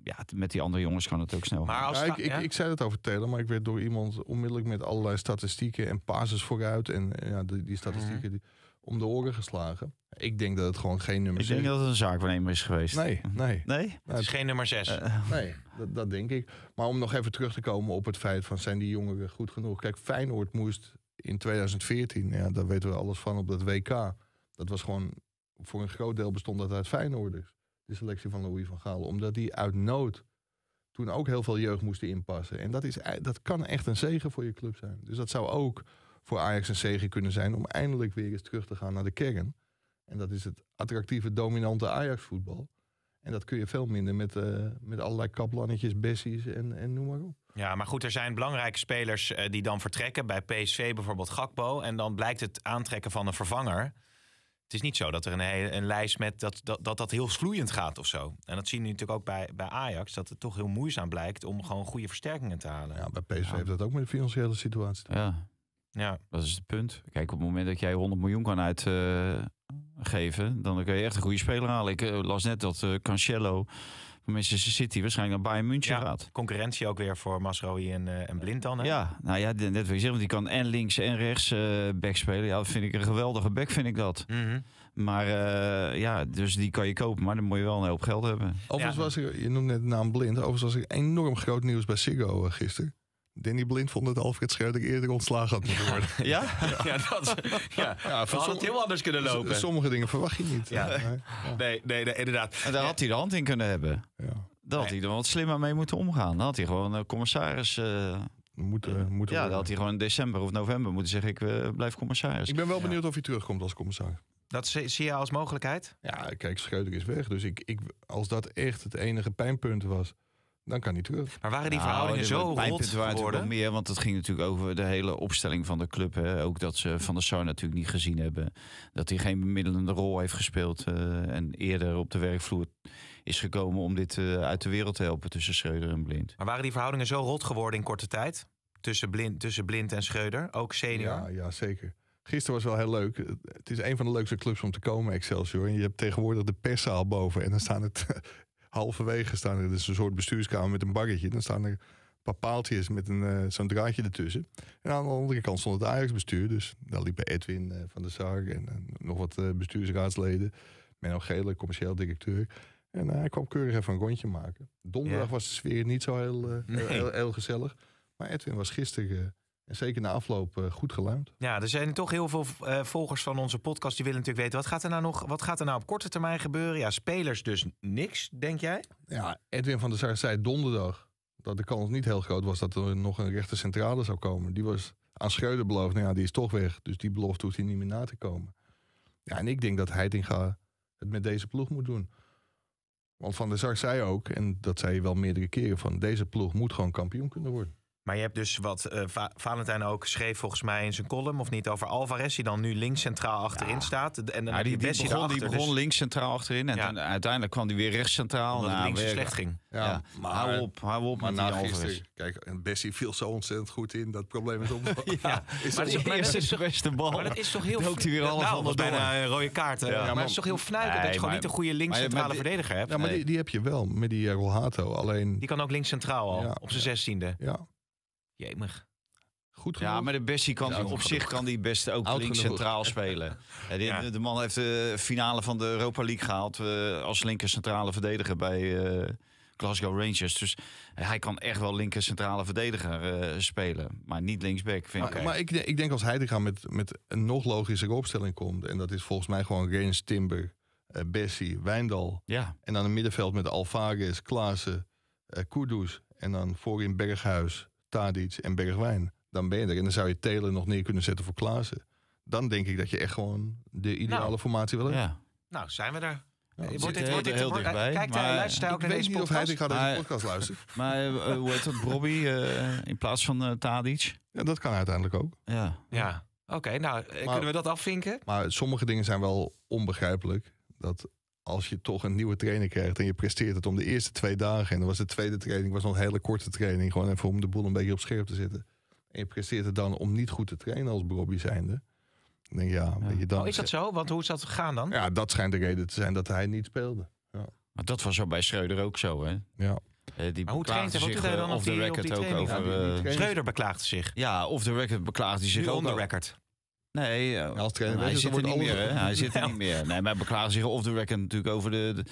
ja, met die andere jongens kan het ook snel maar gaan. Als ik, ik, zei het over Taylor, maar ik werd door iemand onmiddellijk met allerlei statistieken en passes vooruit. En ja, die, die statistieken mhm. die, om de oren geslagen. Ik denk dat het gewoon geen nummer 6 is. Ik denk dat het een zaakwaarnemer is geweest. Nee, nee. Nee? Het is geen nummer 6. Nee, dat, dat, denk ik. Maar om nog even terug te komen op het feit van zijn die jongeren goed genoeg. Kijk, Feyenoord moest in 2014, ja, daar weten we alles van op dat WK. Dat was gewoon, voor een groot deel bestond dat uit Feyenoorders. De selectie van Louis van Gaal. Omdat die uit nood toen ook heel veel jeugd moesten inpassen. En dat, is, eh, dat kan echt een zegen voor je club zijn. Dus dat zou ook voor Ajax een zegen kunnen zijn om eindelijk weer eens terug te gaan naar de kern. En dat is het attractieve, dominante Ajax-voetbal. En dat kun je veel minder met, eh, met allerlei kaplannetjes, bessies en, en noem maar op. Ja, maar goed, er zijn belangrijke spelers eh, die dan vertrekken. Bij PSV bijvoorbeeld Gakpo. En dan blijkt het aantrekken van een vervanger. Het is niet zo dat er een, hele, een lijst met dat dat, dat dat heel vloeiend gaat of zo. En dat zien we natuurlijk ook bij, bij Ajax. Dat het toch heel moeizaam blijkt om gewoon goede versterkingen te halen. Ja, bij PSV heeft dat ook met de financiële situatie. Ja. ja, dat is het punt. Kijk, op het moment dat jij 100 miljoen kan uitgeven... dan kun je echt een goede speler halen. Ik eh, las net dat eh, Cancelo Manchester City waarschijnlijk naar Bayern München gaat. Concurrentie ook weer voor Masrohi en, eh, en Blind dan. Hè? Ja, nou ja, net wat je zegt, want die kan en links en rechts uh, eh, back spelen. Ja, dat vind ik een geweldige back, vind ik dat. Mhm. Maar eh, ja, dus die kan je kopen, maar dan moet je wel een hoop geld hebben. Overigens was je noemde net de naam Blind, overigens was er enorm groot nieuws bij Siggo gisteren. Danny Blind vond dat Alfred Scherder eerder ontslagen had moeten worden. Ja? Ja, dat ja. ja had het heel anders kunnen lopen. Sommige dingen verwacht je niet. Ja. nee, nee, nee, inderdaad. En daar had hij de hand in kunnen hebben. Daar had hij er wat slimmer mee moeten omgaan. Dan had hij gewoon een eh, commissaris... Uh, moeten, eh, moeten ja, dat had hij gewoon in december of november moeten zeggen... ik blijf commissaris. Ik ben wel benieuwd of hij terugkomt als commissaris. Dat zie je als mogelijkheid? Ja, kijk, Schreuder is weg. Dus ik, ik, als dat echt het enige pijnpunt was dan kan hij terug. Maar waren die nou, verhoudingen zo rot geworden? meer, want het ging natuurlijk over de hele opstelling van de club. Hè? Ook dat ze Van der Sar natuurlijk niet gezien hebben. Dat hij geen bemiddelende rol heeft gespeeld. Eh, en eerder op de werkvloer is gekomen om dit eh, uit de wereld te helpen tussen Schreuder en Blind. Maar waren die verhoudingen zo rot geworden in korte tijd? Tussen Blind, tussen blind en Schreuder, ook senior? Ja, ja, zeker. Gisteren was wel heel leuk. Het is een van de leukste clubs om te komen, Excelsior. En je hebt tegenwoordig de perszaal boven. En dan staan het halverwege staan er dus een soort bestuurskamer met een baggetje, Dan staan er een paar paaltjes met een, eh, zo'n draadje ertussen. En aan de andere kant stond het Ajax-bestuur. Dus daar liepen Edwin eh, van der Sar en nog wat eh, bestuursraadsleden. Menno Gele, commercieel directeur. En hij kwam keurig even een rondje maken. Donderdag was de sfeer niet zo heel, heel, heel, heel, gezellig. Maar Edwin was gisteren en zeker na afloop eh, goed geluimd. Ja, er zijn toch heel veel eh, volgers van onze podcast die willen natuurlijk weten... wat gaat er nou nog wat gaat er nou op korte termijn gebeuren? Ja, spelers dus niks, denk jij? Ja, Edwin van der Sar zei donderdag dat de kans niet heel groot was... dat er nog een rechter centrale zou komen. Die was aan Schreuder beloofd, nou ja, die is toch weg. Dus die belofte hoeft hij niet meer na te komen. Ja, en ik denk dat Heitinga het met deze ploeg moet doen. Want Van der Sar zei ook, en dat zei hij wel meerdere keren... van deze ploeg moet gewoon kampioen kunnen worden. Maar je hebt dus wat eh, Valentijn ook schreef volgens mij in zijn column, of niet, over Alvarez, die dan nu links centraal achterin staat. En dan ja, die, dus- begon, links centraal achterin en, uiteindelijk kwam die weer rechts centraal. Omdat nou, links dus weer... slecht ging. Ja. Maar, hou op, hou op maar met die Alvarez. Kijk, Bessie viel zo ontzettend goed in, dat probleem is om. ja, is maar, maar dat is de beste bal. Maar dat is toch heel... veel hij weer alles bijna een rode kaart. maar, het is toch heel fnuiken dat je gewoon niet een goede links centrale verdediger hebt. Ja, maar die heb je wel, met die Rolhato. Alleen... Die kan ook links centraal al, op zijn zestiende. Ja. Jemig. Goed genoeg. Ja, maar de Bessie kan op zich kan die beste ook links centraal spelen. de, de, man heeft de finale van de Europa League gehaald eh, als linker centrale verdediger bij eh, Glasgow Rangers. Dus hij kan echt wel linker centrale verdediger eh, spelen, maar niet linksback vind ik. Maar ik, ik denk als hij te met, met een nog logischer opstelling komt en dat is volgens mij gewoon Rens Timber, Bessie, Wijndal. Ja. En dan een middenveld met Alvarez, Klaassen, uh, Kudus en dan voorin Berghuis Tadic en Bergwijn. Dan ben je er. En dan zou je telen nog neer kunnen zetten voor Klaassen. Dan denk ik dat je echt gewoon de ideale nou. formatie wil hebben. Ja. Nou, zijn we daar. wordt dit, wordt dit, heel eh, Kijk, maar, luistert ook naar deze podcast? Of hij, zich ga deze podcast luisteren. Maar eh, eh, hoe heet dat? Bobby in plaats van uh, Tadic? Ja, dat kan uiteindelijk ook. Ja. ja. Oké, nou kunnen we dat afvinken? Maar sommige dingen zijn wel onbegrijpelijk. Dat als je toch een nieuwe trainer krijgt en je presteert het om de eerste twee dagen. En dan was de tweede training was nog een hele korte training. Gewoon even om de boel een beetje op scherp te zetten. En je presteert het dan om niet goed te trainen als Bobby zijnde. Dan denk ja, Je dan... Oh, is dat zo? Want hoe is dat gegaan dan? Ja, dat schijnt de reden te zijn dat hij niet speelde. Ja. Maar dat was zo bij Schreuder ook zo, hè? Ja. Eh, die maar hoe traint hij? Wat eh, dan op de record ook over? die, eh, Schreuder beklaagde zich. Ja, of de record beklaagde zich. onder record. Nee, eh, als hij, zit er niet meer, hij zit er niet meer. Nee, maar beklagen zich off the record natuurlijk over de,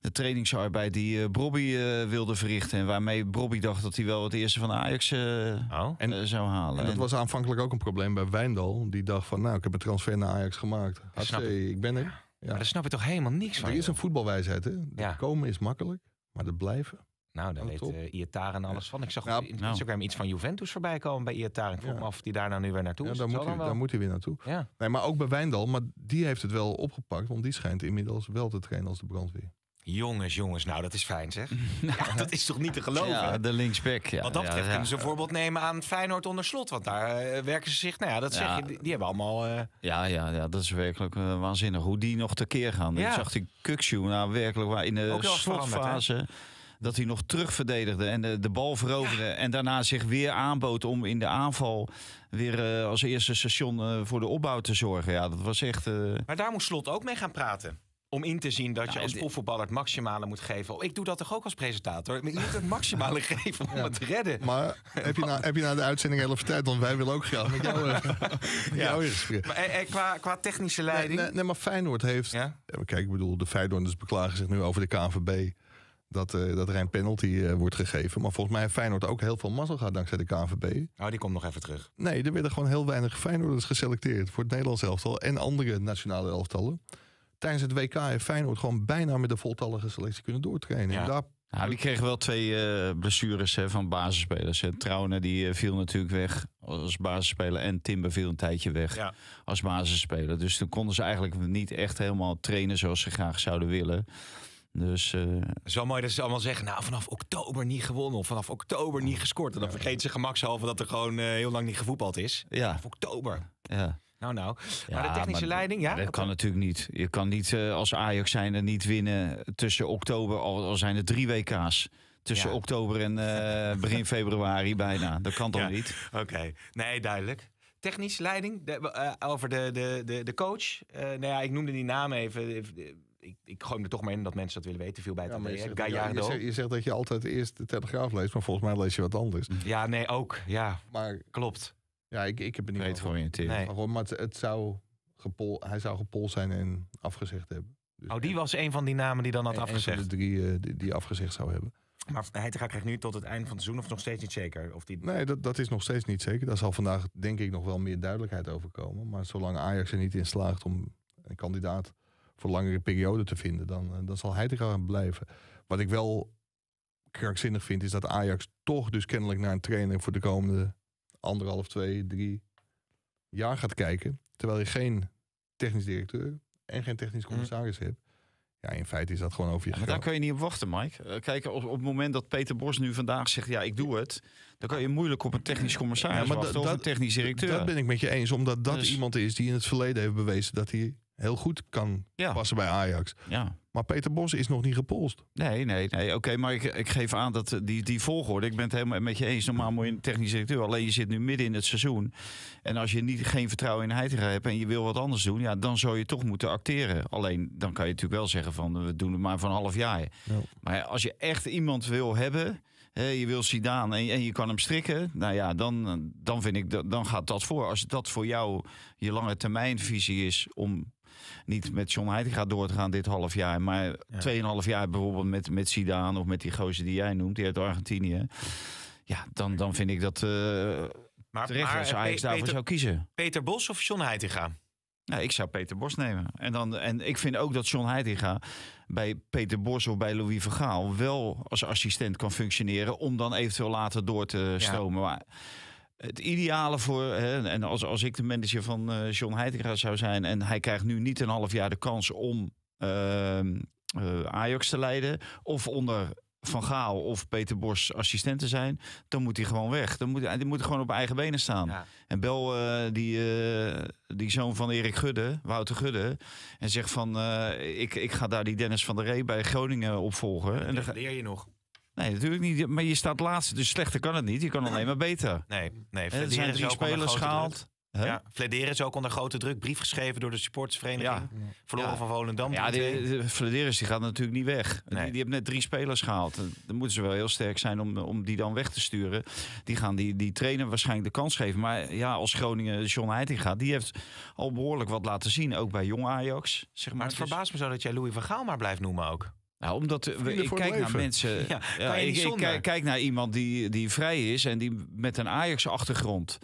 de, trainingsarbeid die uh, eh, Bobby eh, wilde verrichten. En waarmee Bobby dacht dat hij wel het eerste van Ajax oh. zou halen. En dat was aanvankelijk ook een probleem bij Wijndal. Die dacht van, nou, ik heb een transfer naar Ajax gemaakt. je. ik ben er. Ja. Maar daar snap je toch helemaal niks van? Er is een voetbalwijsheid, hè? Ja. Komen is makkelijk, maar dat blijven. Nou, daar oh, weet uh, eh, alles van. Ik zag nou, op nou. Instagram iets van Juventus voorbij komen bij Iataren. Ik vroeg me af die daar nou nu weer naartoe ja, is. Daar, moet hij, daar moet hij weer naartoe. Ja. Nee, maar ook bij Wijndal, maar die heeft het wel opgepakt. Want die schijnt inmiddels wel te trainen als de brandweer. Jongens, jongens, nou dat is fijn zeg. ja, nou. dat is toch niet te geloven? Ja, de linksback. Ja, Wat dat betreft kunnen ze een voorbeeld nemen aan Feyenoord onder slot. Want daar eh, werken ze zich, nou ja, dat zeg je, die, hebben allemaal... Eh, ja, ja, ja, dat is werkelijk waanzinnig hoe die nog tekeer gaan. Ik zag die Kukshoe, nou werkelijk waar in de slotfase dat hij nog terugverdedigde en de, de bal veroverde. En daarna zich weer aanbood om in de aanval weer eh, als eerste station eh, voor de opbouw te zorgen. Ja, dat was echt. Eh, maar daar moest Slot ook mee gaan praten. Om in te zien dat je nou, als profvoetballer het maximale moet geven. ik doe dat toch ook als presentator? Ik moet het maximale geven om het te redden. Maar heb je, na, heb je de uitzending hele even tijd? Want wij willen ook graag met jou, ja. Maar, qua, qua, technische leiding... Nee, maar Feyenoord heeft... Ja? Kijk, ik bedoel, de Feyenoorders beklagen zich nu over de KNVB dat, uh, dat er een penalty eh, wordt gegeven. Maar volgens mij heeft Feyenoord ook heel veel mazzel gehad dankzij de KNVB. Oh, die komt nog even terug. Nee, er werden gewoon heel weinig Feyenoorders geselecteerd voor het Nederlands elftal en andere nationale elftallen. Tijdens het WK heeft Feyenoord gewoon bijna met de voltallige selectie kunnen doortrainen. Ja. Daar... die kregen wel twee uh, blessures hè, van basisspelers. Hè. die viel natuurlijk weg als basisspeler. En Timber viel een tijdje weg als basisspeler. Dus toen konden ze eigenlijk niet echt helemaal trainen zoals ze graag zouden willen. Dus, uh... Het is wel mooi dat ze allemaal zeggen, nou vanaf oktober niet gewonnen of vanaf oktober niet gescoord. En dan vergeet ze gemakshalve dat er gewoon eh, heel lang niet gevoetbald is. Ja. Vanaf oktober. Ja. Nou, nou. maar de technische leiding, ja? Dat kan natuurlijk niet. Je kan niet eh, als Ajax zijn er niet winnen tussen oktober, al, zijn er drie WK's tussen oktober en begin februari bijna. Dat kan toch ja. niet? Oké, nee, duidelijk. technische leiding de, over de, de, de, de coach. Uh, nou ja, ik noemde die naam even ik, ik gooi me er toch maar in dat mensen dat willen weten. Veel bij het ja, je, zegt, je, zegt, je, zegt, dat je altijd eerst de Telegraaf leest, maar volgens mij lees je wat anders. Ja, nee, ook. Ja, maar, klopt. Ja, ik, ik heb er niet weet georiënteerd. Nee. maar het, zou gepol, hij zou gepolst zijn en afgezegd hebben. Dus oh, die was een van die namen die dan had en, afgezegd. Eh, die, die afgezegd zou hebben. Maar hij krijgt nu tot het einde van het seizoen of nog steeds niet zeker? Of die... Nee, dat, dat is nog steeds niet zeker. Daar zal vandaag denk ik nog wel meer duidelijkheid over komen. Maar zolang Ajax er niet in slaagt om een kandidaat voor langere periode te vinden. Dan, eh, dan zal hij te gaan blijven. Wat ik wel krankzinnig vind, is dat Ajax toch dus kennelijk naar een trainer voor de komende anderhalf, twee, drie jaar gaat kijken. Terwijl je geen technisch directeur en geen technisch mhm. commissaris hebt. Ja, in feite is dat gewoon over je ja, Maar Daar kun je niet op wachten, Mike. Eh, kijk, op, het moment dat Peter Bos nu vandaag zegt... ja, ik doe het, dan kan je moeilijk op een technisch commissaris ja, maar wachten... dat, technisch directeur. Dat ben ik met je eens, omdat dat dus- iemand is die in het verleden heeft bewezen... dat hij heel goed kan passen bij Ajax. Ja. Maar Peter Bos is nog niet gepolst. Nee, nee, nee. Oké, maar ik, ik geef aan dat eh, die, die volgorde, ik ben het helemaal met je eens. Normaal moet je een technische directeur. Alleen je zit nu midden in het seizoen. En als je niet, geen vertrouwen in Heidegger hebt en je wil wat anders doen, ja, dan zou je toch moeten acteren. Alleen dan kan je natuurlijk wel zeggen van we doen het maar van half jaar. Ja. Maar als je echt iemand wil hebben, hè, je wil Sidaan en, je kan hem strikken. Nou ja, dan, dan vind ik dan gaat dat voor. Als dat voor jou je lange termijnvisie is om niet met John Heitinga door te gaan dit half jaar. Maar tweeënhalf jaar bijvoorbeeld met, met Zidane of met die gozer die jij noemt, die uit Argentinië. Ja, dan, dan vind ik dat... Eh, maar, terecht als Ajax daarvoor zou kiezen. Peter Bos of John Heitinga? Nou, ik zou Peter Bos nemen. En, dan, en ik vind ook dat John Heitinga bij Peter Bos of bij Louis Vergaal wel als assistent kan functioneren. om dan eventueel later door te stromen. Maar het ideale voor. Hè, en als, als ik de manager van uh, John Heitinga zou zijn. en hij krijgt nu niet een half jaar de kans om ehm, eh, Ajax te leiden. of onder Van Gaal of Peter Bos assistent te zijn. dan moet hij gewoon weg. Dan moet, hij moet gewoon op eigen benen staan. En bel eh, die, die zoon van Erik Gudde, Wouter Gudde. en zeg van: ik, ik ga daar die Dennis van der Ree bij Groningen opvolgen. En, en dan leer je nog. Nee, natuurlijk niet. Maar je staat laatste, dus slechter kan het niet. Je kan alleen maar beter. Nee, nee. er zijn drie spelers gehaald. Ja, Vlederen is ook onder grote druk. Brief geschreven door de supportersvereniging. Ja. Verloren van Volendam. Ja, de, die gaat natuurlijk niet weg. Nee. Die, die hebben net drie spelers gehaald. Dan moeten ze wel heel sterk zijn om, om die dan weg te sturen. Die gaan die, die trainer waarschijnlijk de kans geven. Maar ja, als Groningen John Heiting gaat... die heeft al behoorlijk wat laten zien. Ook bij jong Ajax. Zeg maar. het dus... verbaast me zo dat jij Louis van Gaal maar blijft noemen ook. Nou, omdat eh, we, ik kijk naar mensen. Ja, ik, kijk, naar iemand die, die vrij is en die met een Ajax-achtergrond.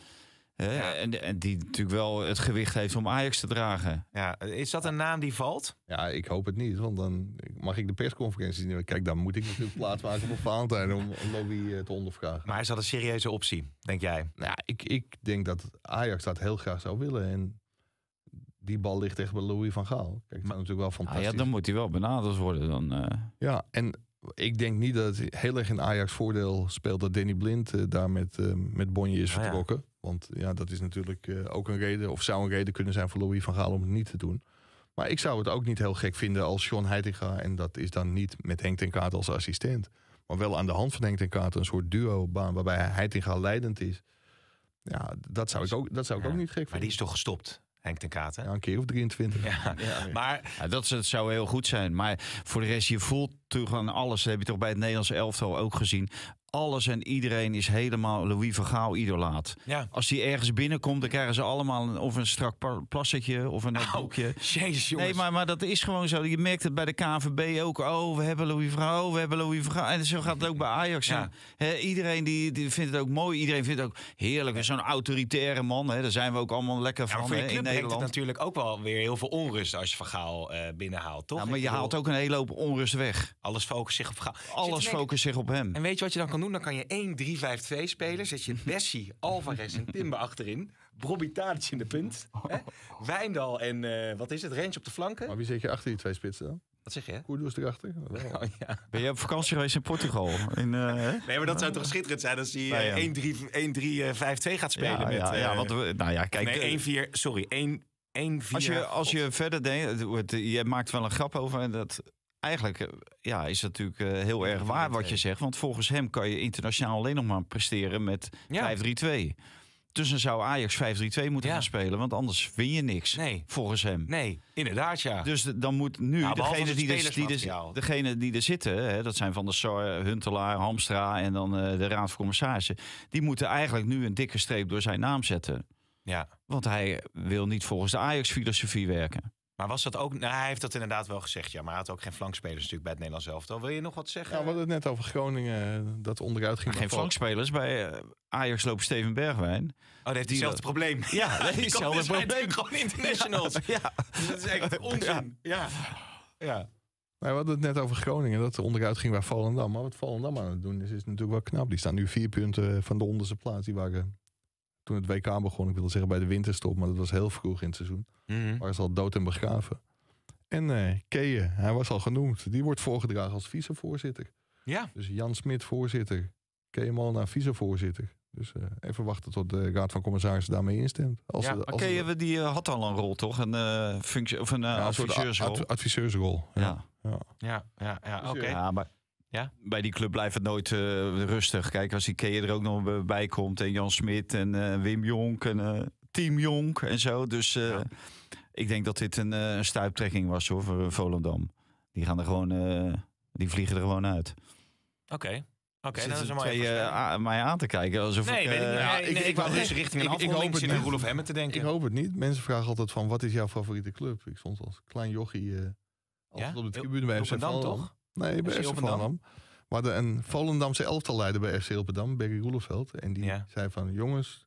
ja. en, die natuurlijk wel het gewicht heeft om Ajax te dragen. Ja, is dat een naam die valt? Ja, ik hoop het niet, want dan mag ik de persconferentie niet meer. Kijk, dan moet ik natuurlijk plaatsmaken op Valentijn om, om Lobby eh, te ondervragen. Maar is dat een serieuze optie, denk jij? Nou, ik, ik denk dat Ajax dat heel graag zou willen. En die bal ligt echt bij Louis van Gaal. Kijk, is natuurlijk wel ah, fantastisch. ja, dan moet hij wel benaderd worden dan. Eh. Ja, en ik denk niet dat het heel erg in Ajax voordeel speelt dat Danny Blind eh, daar met, eh, met Bonje is ah, vertrokken. Want ja, dat is natuurlijk ook een reden, of zou een reden kunnen zijn voor Louis van Gaal om het niet te doen. Maar ik zou het ook niet heel gek vinden als Sean Heitinga, en dat is dan niet met Henk ten Kaart als assistent, maar wel aan de hand van Henk ten Kaart, een soort duo-baan waarbij Heitinga leidend is. Ja, dat zou ik dus- ook, dat zou ik ook niet gek vinden. Maar die is toch gestopt? Henk ten Katen. Ja, een keer of 23. Ja, ja. Maar, dat zou heel goed zijn. Maar voor de rest, je voelt terug aan alles. Dat heb je toch bij het Nederlands elftal ook gezien. Alles en iedereen is helemaal Louis van Gaal idolaat. Ja. Als hij ergens binnenkomt, dan krijgen ze allemaal een, of een strak plassetje of een net oh, boekje. Jezus, nee, maar, maar dat is gewoon zo. Je merkt het bij de KVB ook. Oh, we hebben Louis van Gaal, oh, we hebben Louis van Gaal. En zo gaat het ook bij Ajax. Ja. iedereen die, die vindt het ook mooi. Iedereen vindt het ook heerlijk. Zo'n autoritaire man. Daar zijn we ook allemaal lekker van in Nederland. Het natuurlijk ook wel weer heel veel onrust als je van Gaal eh, binnenhaalt, toch? Ja, maar je haalt ook een hele hoop onrust weg. Alles focust zich op Alles focust zich op hem. En weet je wat je dan kan doen? Dan kan je 1-3-5-2 spelen. Zet je Messi, Alvarez en Timber achterin. Bobby Tadic in de punt. Hè? Wijndal en uh, wat is het? Range op de flanken. Maar wie zit je achter die twee spitsen dan? Wat zeg je? Koerdoers erachter. Oh, ja. Ben je op vakantie geweest in Portugal? In, uh, nee, maar dat zou toch schitterend zijn als hij 1-3-5-2 nou eh, gaat spelen. Ja, met, ja, ja, want nou ja, kijk. Nee, 1-4, sorry, 1 4, als je, als je verder denkt, je maakt wel een grap over dat eigenlijk eh, ja, is dat natuurlijk eh, heel erg waar wat je zegt. Want volgens hem kan je internationaal alleen nog maar presteren met 5-3-2. Dus dan zou Ajax 5-3-2 moeten gaan spelen. Want anders win je niks. Nee. Volgens hem. Nee, inderdaad ja. Dus dan moet nu degene, die er, die die er zitten... Hè, dat zijn Van der Sar, eh, Huntelaar, Hamstra en dan de Raad van Commissarissen... die moeten eigenlijk nu een dikke streep door zijn naam zetten. Ja. Want hij wil niet volgens de Ajax-filosofie werken. Maar was dat ook... Nou, hij heeft dat inderdaad wel gezegd, ja. Maar hij had ook geen flankspelers natuurlijk bij het Nederlands elftal. Wil je nog wat zeggen? Ja, we hadden het net over Groningen, eh, dat onderuit ging. Geen flankspelers. Bij uh, Ajax Steven Bergwijn. Oh, die heeft hetzelfde probleem. Ja, dat is hetzelfde probleem. Gewoon internationals. Ja. Dus dat is echt onzin. Ja. ja. we hadden het net over Groningen, dat onderuit ging bij Volendam. Maar wat Volendam aan het doen is, is natuurlijk wel knap. Die staan nu vier punten van de onderste plaats. Die waren toen het WK begon. Ik wilde zeggen bij de winterstop, maar dat was heel vroeg in het seizoen. Mm -hmm. Waar al dood en begraven. En uh, hij was al genoemd. Die wordt voorgedragen als vicevoorzitter. Ja. Dus Jan Smit voorzitter. Keeën naar vicevoorzitter. Dus eh, even wachten tot de Raad van Commissarissen daarmee instemt. Als ja, we die eh, had al een rol, toch? Een, functie, of een, adviseursrol. adviseursrol. ja. ja. Ja, ja, ja dus, oké. Ja, maar ja? Bij die club blijft het nooit eh, rustig. Kijk, als Ikea er ook nog bij komt en Jan Smit en eh, Wim Jonk en uh, Team Jonk en zo. Dus ik denk dat dit een, stuiptrekking was hoor, voor Volendam. Die gaan er gewoon, die vliegen er gewoon uit. Oké. Oké, okay, nou, dat is een mooie mij aan te kijken alsof nee, ik, uh, nee, nee, ik, ik, ik wou dus richting een afronding zitten Roelof Hemmen te denken. Ik hoop het niet. Mensen vragen altijd van wat is jouw favoriete club? Ik stond als klein jochie altijd op de tribune bij Volendam. toch? Nee, bij FC Volendam. We hadden een Volendamse elftal leider bij FC Hilpendam, Berry Roeleveld. En die zei van, jongens,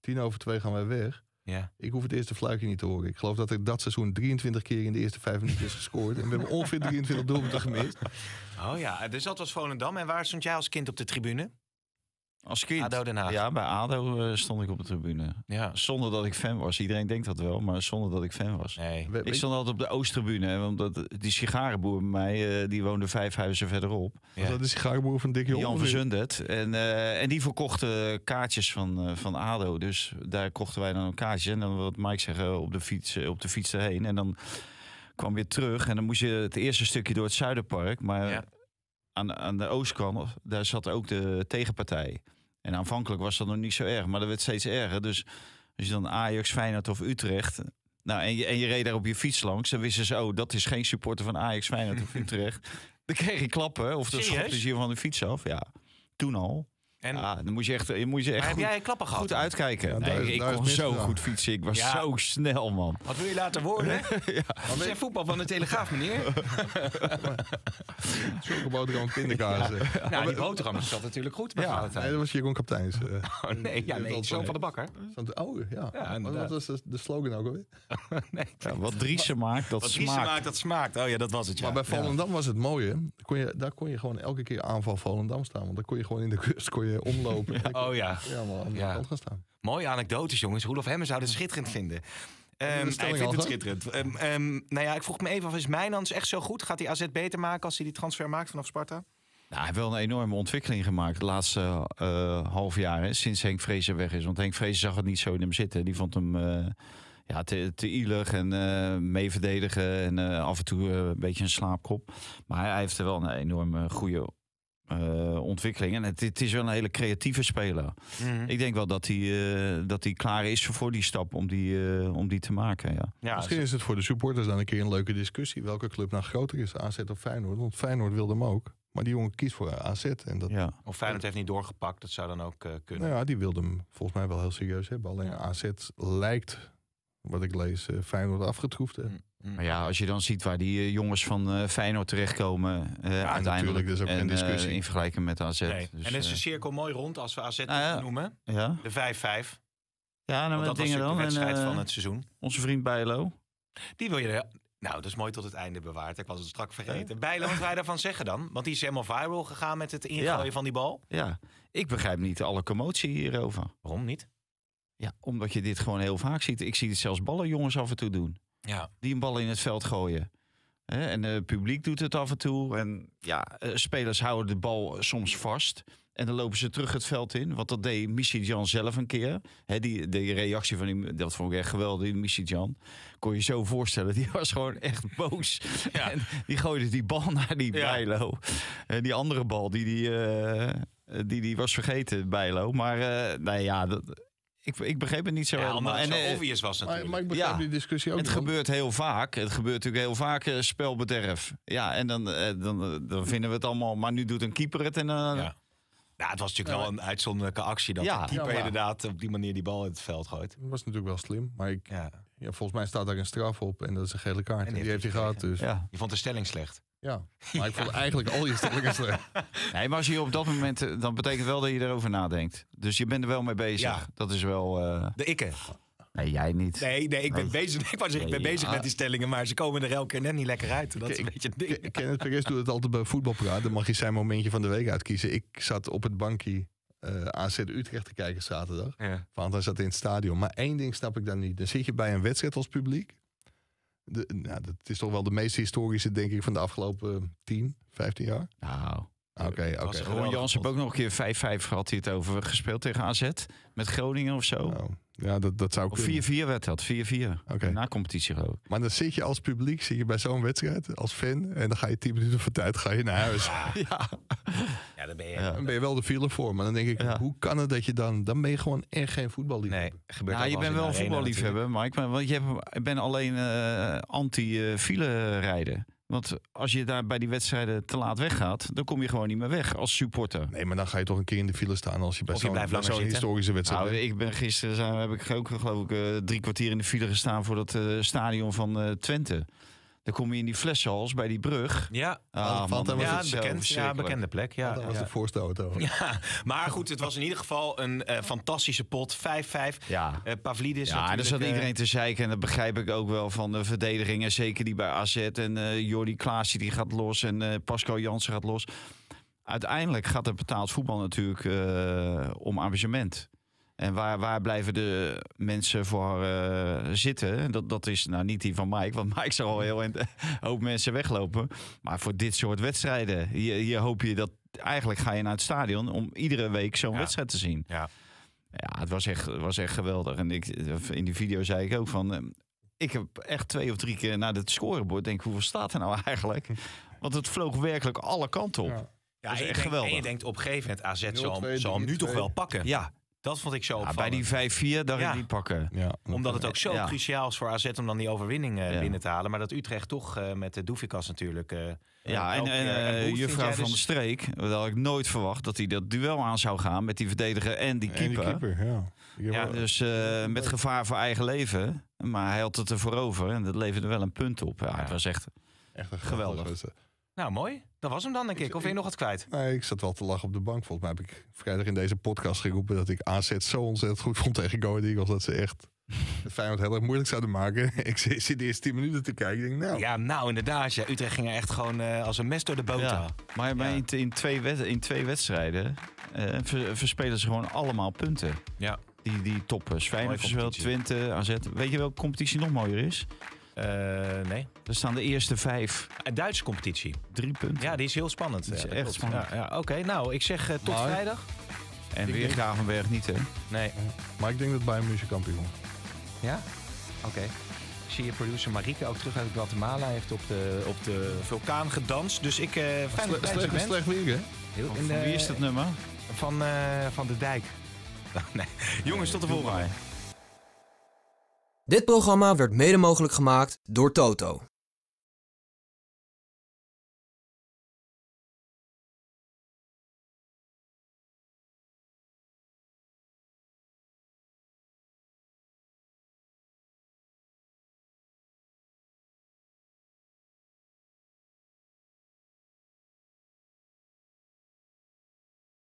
tien over twee gaan wij weg. Ja. Ik hoef het eerste fluitje niet te horen. Ik geloof dat ik dat seizoen 23 keer in de eerste vijf minuten is gescoord. En we hebben ongeveer 23 doelpunten gemist. Oh ja, dus dat was Volendam. En waar stond jij als kind op de tribune? Als ik ADO Ja, bij ADO eh, stond ik op de tribune. Ja. Zonder dat ik fan was. Iedereen denkt dat wel, maar zonder dat ik fan was. Nee. ik stond altijd op de Oosttribune, en omdat die sigarenboer bij mij, eh, die woonde vijf huizen verderop. Ja. dat de sigarenboer van Dick Jan van En, eh, en die verkocht kaartjes van, van ADO. Dus daar kochten wij dan een kaartje En dan, wat Mike zeggen op de fiets, op de fiets erheen. En dan kwam weer terug en dan moest je het eerste stukje door het Zuiderpark. Maar... Ja aan, aan de oostkant, daar zat ook de tegenpartij. En aanvankelijk was dat nog niet zo erg, maar dat werd steeds erger. Dus als je dan Ajax, Feyenoord of Utrecht... Nou, en je, en je reed daar op je fiets langs, dan wisten ze... oh, dat is geen supporter van Ajax, Feyenoord of Utrecht. dan kreeg je klappen of de schopte ze hier van de fiets af. Ja, toen al. En dan moet je echt, je moet je echt goed, uitkijken. ik kon zo goed fietsen. Ik was zo snel, man. Wat wil je laten worden? ja. Dat is voetbal van de Telegraaf, meneer. Chocobouterham de Ja. Nou, die boterham zat natuurlijk goed bij ja. Nee, dat was Jeroen Kapteins. Oh, nee, ja, nee, zo van de bakker. Oh, ja. ja wat was de slogan ook alweer? nee, wat Driesen maakt, dat smaakt. Wat maakt, dat smaakt. Oh ja, dat was het, Maar bij Volendam was het mooie. daar kon je gewoon elke keer aanval Volendam staan. Want dan kon je gewoon in de kust... Eh, omlopen. oh ja. Ja, Mooie anekdotes, jongens. Roelof Hemmen zou ehm, het schitterend vinden. Um, hij vindt het schitterend. Um, nou ja, ik vroeg me even af, is Mijnans echt zo goed? Gaat hij AZ beter maken als hij die transfer maakt vanaf Sparta? Nou, hij heeft wel een enorme ontwikkeling gemaakt de laatste uh, half jaar, hè, sinds Henk Vrezen weg is. Want Henk Vrezen zag het niet zo in hem zitten. Die vond hem eh, ja, te, te ielig en uh, meeverdedigen en af en toe een beetje een slaapkop. Maar hij, hij heeft er wel een enorme goede eh, ontwikkeling. En het, is wel een hele creatieve speler. Mhm. Ik denk wel dat hij, eh, dat hij klaar is voor die stap om die, eh, om die te maken. Ja. Misschien dus- is het voor de supporters dan een keer een leuke discussie. Welke club nou groter is, AZ of Feyenoord? Want Feyenoord wilde hem ook. Maar die jongen kiest voor AZ. En dat... ja. Of Feyenoord heeft niet doorgepakt, dat zou dan ook kunnen. Nou ja, die wilde hem volgens mij wel heel serieus hebben. Alleen AZ lijkt, wat ik lees, Feyenoord afgetroefd. Mm. Mm. Maar ja, als je dan ziet waar die eh, jongens van uh, Feyenoord terechtkomen uh, ja, uiteindelijk. ook discussie. in vergelijking met AZ. Nee. Dus, en is de cirkel mooi rond als we AZ nou noemen. Ja. De 5-5. Ja, nou, dat was de wedstrijd van het seizoen. Onze vriend Bijlo. Die wil je... nou, dat is mooi tot het einde bewaard. Ik was het strak vergeten. Bijlo, wat je daarvan zeggen dan? Want die is helemaal viral gegaan met het ingooien van die bal. Ja, ik begrijp niet alle commotie hierover. Waarom niet? Ja, omdat je dit gewoon heel vaak ziet. Ik zie het zelfs ballenjongens af en toe doen. Ja. Die een bal in het veld gooien. En eh, het publiek doet het af en toe. En ja, eh, spelers houden de bal soms vast. En dan lopen ze terug het veld in. Want dat deed Jan zelf een keer. die, die reactie van die, dat vond ik echt geweldig. Jan, kon je zo voorstellen. Die was gewoon echt boos. Ja. En die gooide die bal naar die Bijlo. En die andere bal die die, eh, die, die was vergeten, Bijlo. Maar uh, nou ja, dat, ik, ik begreep het niet zo ja, helemaal. En, zo eh, obvious was natuurlijk. maar ik ja, die discussie ook Het gebeurt heel vaak. Het gebeurt natuurlijk heel vaak eh, spelbederf. Ja, en dan, eh, dan, dan vinden we het allemaal... Maar nu doet een keeper het en... ja. Ja, het was natuurlijk wel een uitzonderlijke actie dat ja, de keeper inderdaad op die manier die bal in het veld gooit. Dat was natuurlijk wel slim, maar ik, ja. volgens mij staat daar een straf op en dat is een gele kaart. En die, die heeft hij gehad. Dus. Je vond de stelling slecht. Ja, maar ik vond eigenlijk al je stellingen slecht. Nee, maar als je op dat moment, eh, dan betekent wel dat je erover nadenkt. Dus je bent er wel mee bezig. Ja. Dat is wel... Eh, de ikke. nee, jij niet. Nee, nee, ik ben bezig, ik ik ben bezig met die stellingen, maar ze komen er elke keer net niet lekker uit. Dat is een beetje het ding. Kenneth Perez doet het altijd bij voetbalpraat. Dan mag je zijn momentje van de week uitkiezen. Ik zat op het bankje eh AZ Utrecht te kijken zaterdag. Ja. Want hij zat in het stadion. Maar één ding snap ik dan niet. Dan zit je bij een wedstrijd als publiek. De, nou, dat is toch wel de meest historische, denk ik, van de afgelopen 10, eh, 15 jaar. Nou, Oké, okay, oké. Okay. Jans heb ook nog een keer 5-5 gehad hij het over gespeeld tegen AZ. Met Groningen of zo. Nou, ja, dat, dat zou ook Of 4-4 werd dat, 4-4. Okay. Na competitie ook. Maar dan zit je als publiek, zit je bij zo'n wedstrijd, als fan. En dan ga je 10 minuten voor tijd, ga je naar huis. ja. ja, dan ben je, ben je wel de file voor. Maar dan denk ik, hoe kan het dat je dan... Dan ben je gewoon echt geen voetballiefhebber. Nee, gebeurt ja, nou, je bent wel een voetballiefhebber, Mike. want je bent alleen uh, eh, anti-file eh, rijden. Want als je daar bij die wedstrijden te laat weggaat, dan kom je gewoon niet meer weg als supporter. Nee, maar dan ga je toch een keer in de file staan als je bij zo'n historische wedstrijd. Nou, ik ben gisteren zijn, eh, heb ik ook geloof ik eh, drie kwartier in de file gestaan voor dat eh, stadion van Twente. Dan kom je in die flessenhals bij die brug. Ja, ah, dat was ja, ja, bekende plek. Ja, dat was de auto. Ja, maar goed, het was in ieder geval een eh, fantastische pot. 5-5. Ja. Uh, Pavlidis Ja, en zat eh, iedereen te zeiken. En dat begrijp ik ook wel van de verdedigingen, zeker die bij AZ. En uh, Jordi Klaasje die gaat los. En Pascal Jansen gaat los. Uiteindelijk gaat het betaald voetbal natuurlijk om amusement. En waar, waar blijven de mensen voor eh, zitten? Dat, dat is nou niet die van Mike, want Mike zal al heel een hoop mensen weglopen. Maar voor dit soort wedstrijden, hier, hier hoop je dat eigenlijk ga je naar het stadion om iedere week zo'n wedstrijd te zien. Ja. Ja, het was echt, was echt geweldig. En ik, in die video zei ik ook van. Ehm, ik heb echt twee of drie keer naar het scorebord denk hoeveel staat er nou eigenlijk? Want het vloog werkelijk alle kanten op. Ja, en, je echt denkt, geweldig. je denkt op een gegeven moment AZ zal, zal hem nu toch wel pakken. Ja, dat vond ik zo ja, Bij die 5-4, daar ja. die pakken. Omdat het ook zo cruciaal is voor AZ om dan die overwinning eh, binnen te halen. Maar dat Utrecht toch eh, met de Doefikas natuurlijk... Eh, ja, en, en juffrouw van dus- de Streek, dat had ik nooit verwacht... dat hij dat duel aan zou gaan met die verdediger en die keeper. ja. dus met gevaar voor eigen leven. Maar hij had het ervoor over en dat leverde wel een punt op. Ja, Het was echt, echt geweldig. Nou, mooi. Dat was hem dan, denk ik. of je nog wat kwijt? Nee, ik zat wel te lachen op de bank. Volgens mij heb ik vrijdag in deze podcast geroepen dat ik AZ zo ontzettend goed vond tegen Go Eagles. Dat ze echt het Feyenoord heel erg moeilijk zouden maken. ik zit de eerste 10 minuten te kijken. denk, nou. Ja, nou inderdaad. Ja, Utrecht ging er echt gewoon eh, als een mes door de boot. maar In, twee in twee wedstrijden eh, verspelen ze gewoon allemaal punten. Ja. Die, die toppers. Feyenoord, Twente, AZ. Weet je welke competitie nog mooier is? Eh, nee. Er staan de eerste vijf. Duitse competitie. Drie punten. Ja, die is heel spannend. echt spannend. Ja, ja. Oké, nou, ik zeg eh, tot vrijdag. En weer denk... Gravenberg niet, hè? Nee. Maar ik denk dat Bayern München kampioen Ja? Oké. Okay zie je producer Marike ook terug uit Guatemala. heeft op de, op de vulkaan gedanst. Dus ik... Uh, fijn dat je Slecht weer, hè? Heel, van, wie is dat nummer? Van, eh, van de Dijk. nee. Jongens, tot de volgende. Dit programma werd mede mogelijk gemaakt door Toto.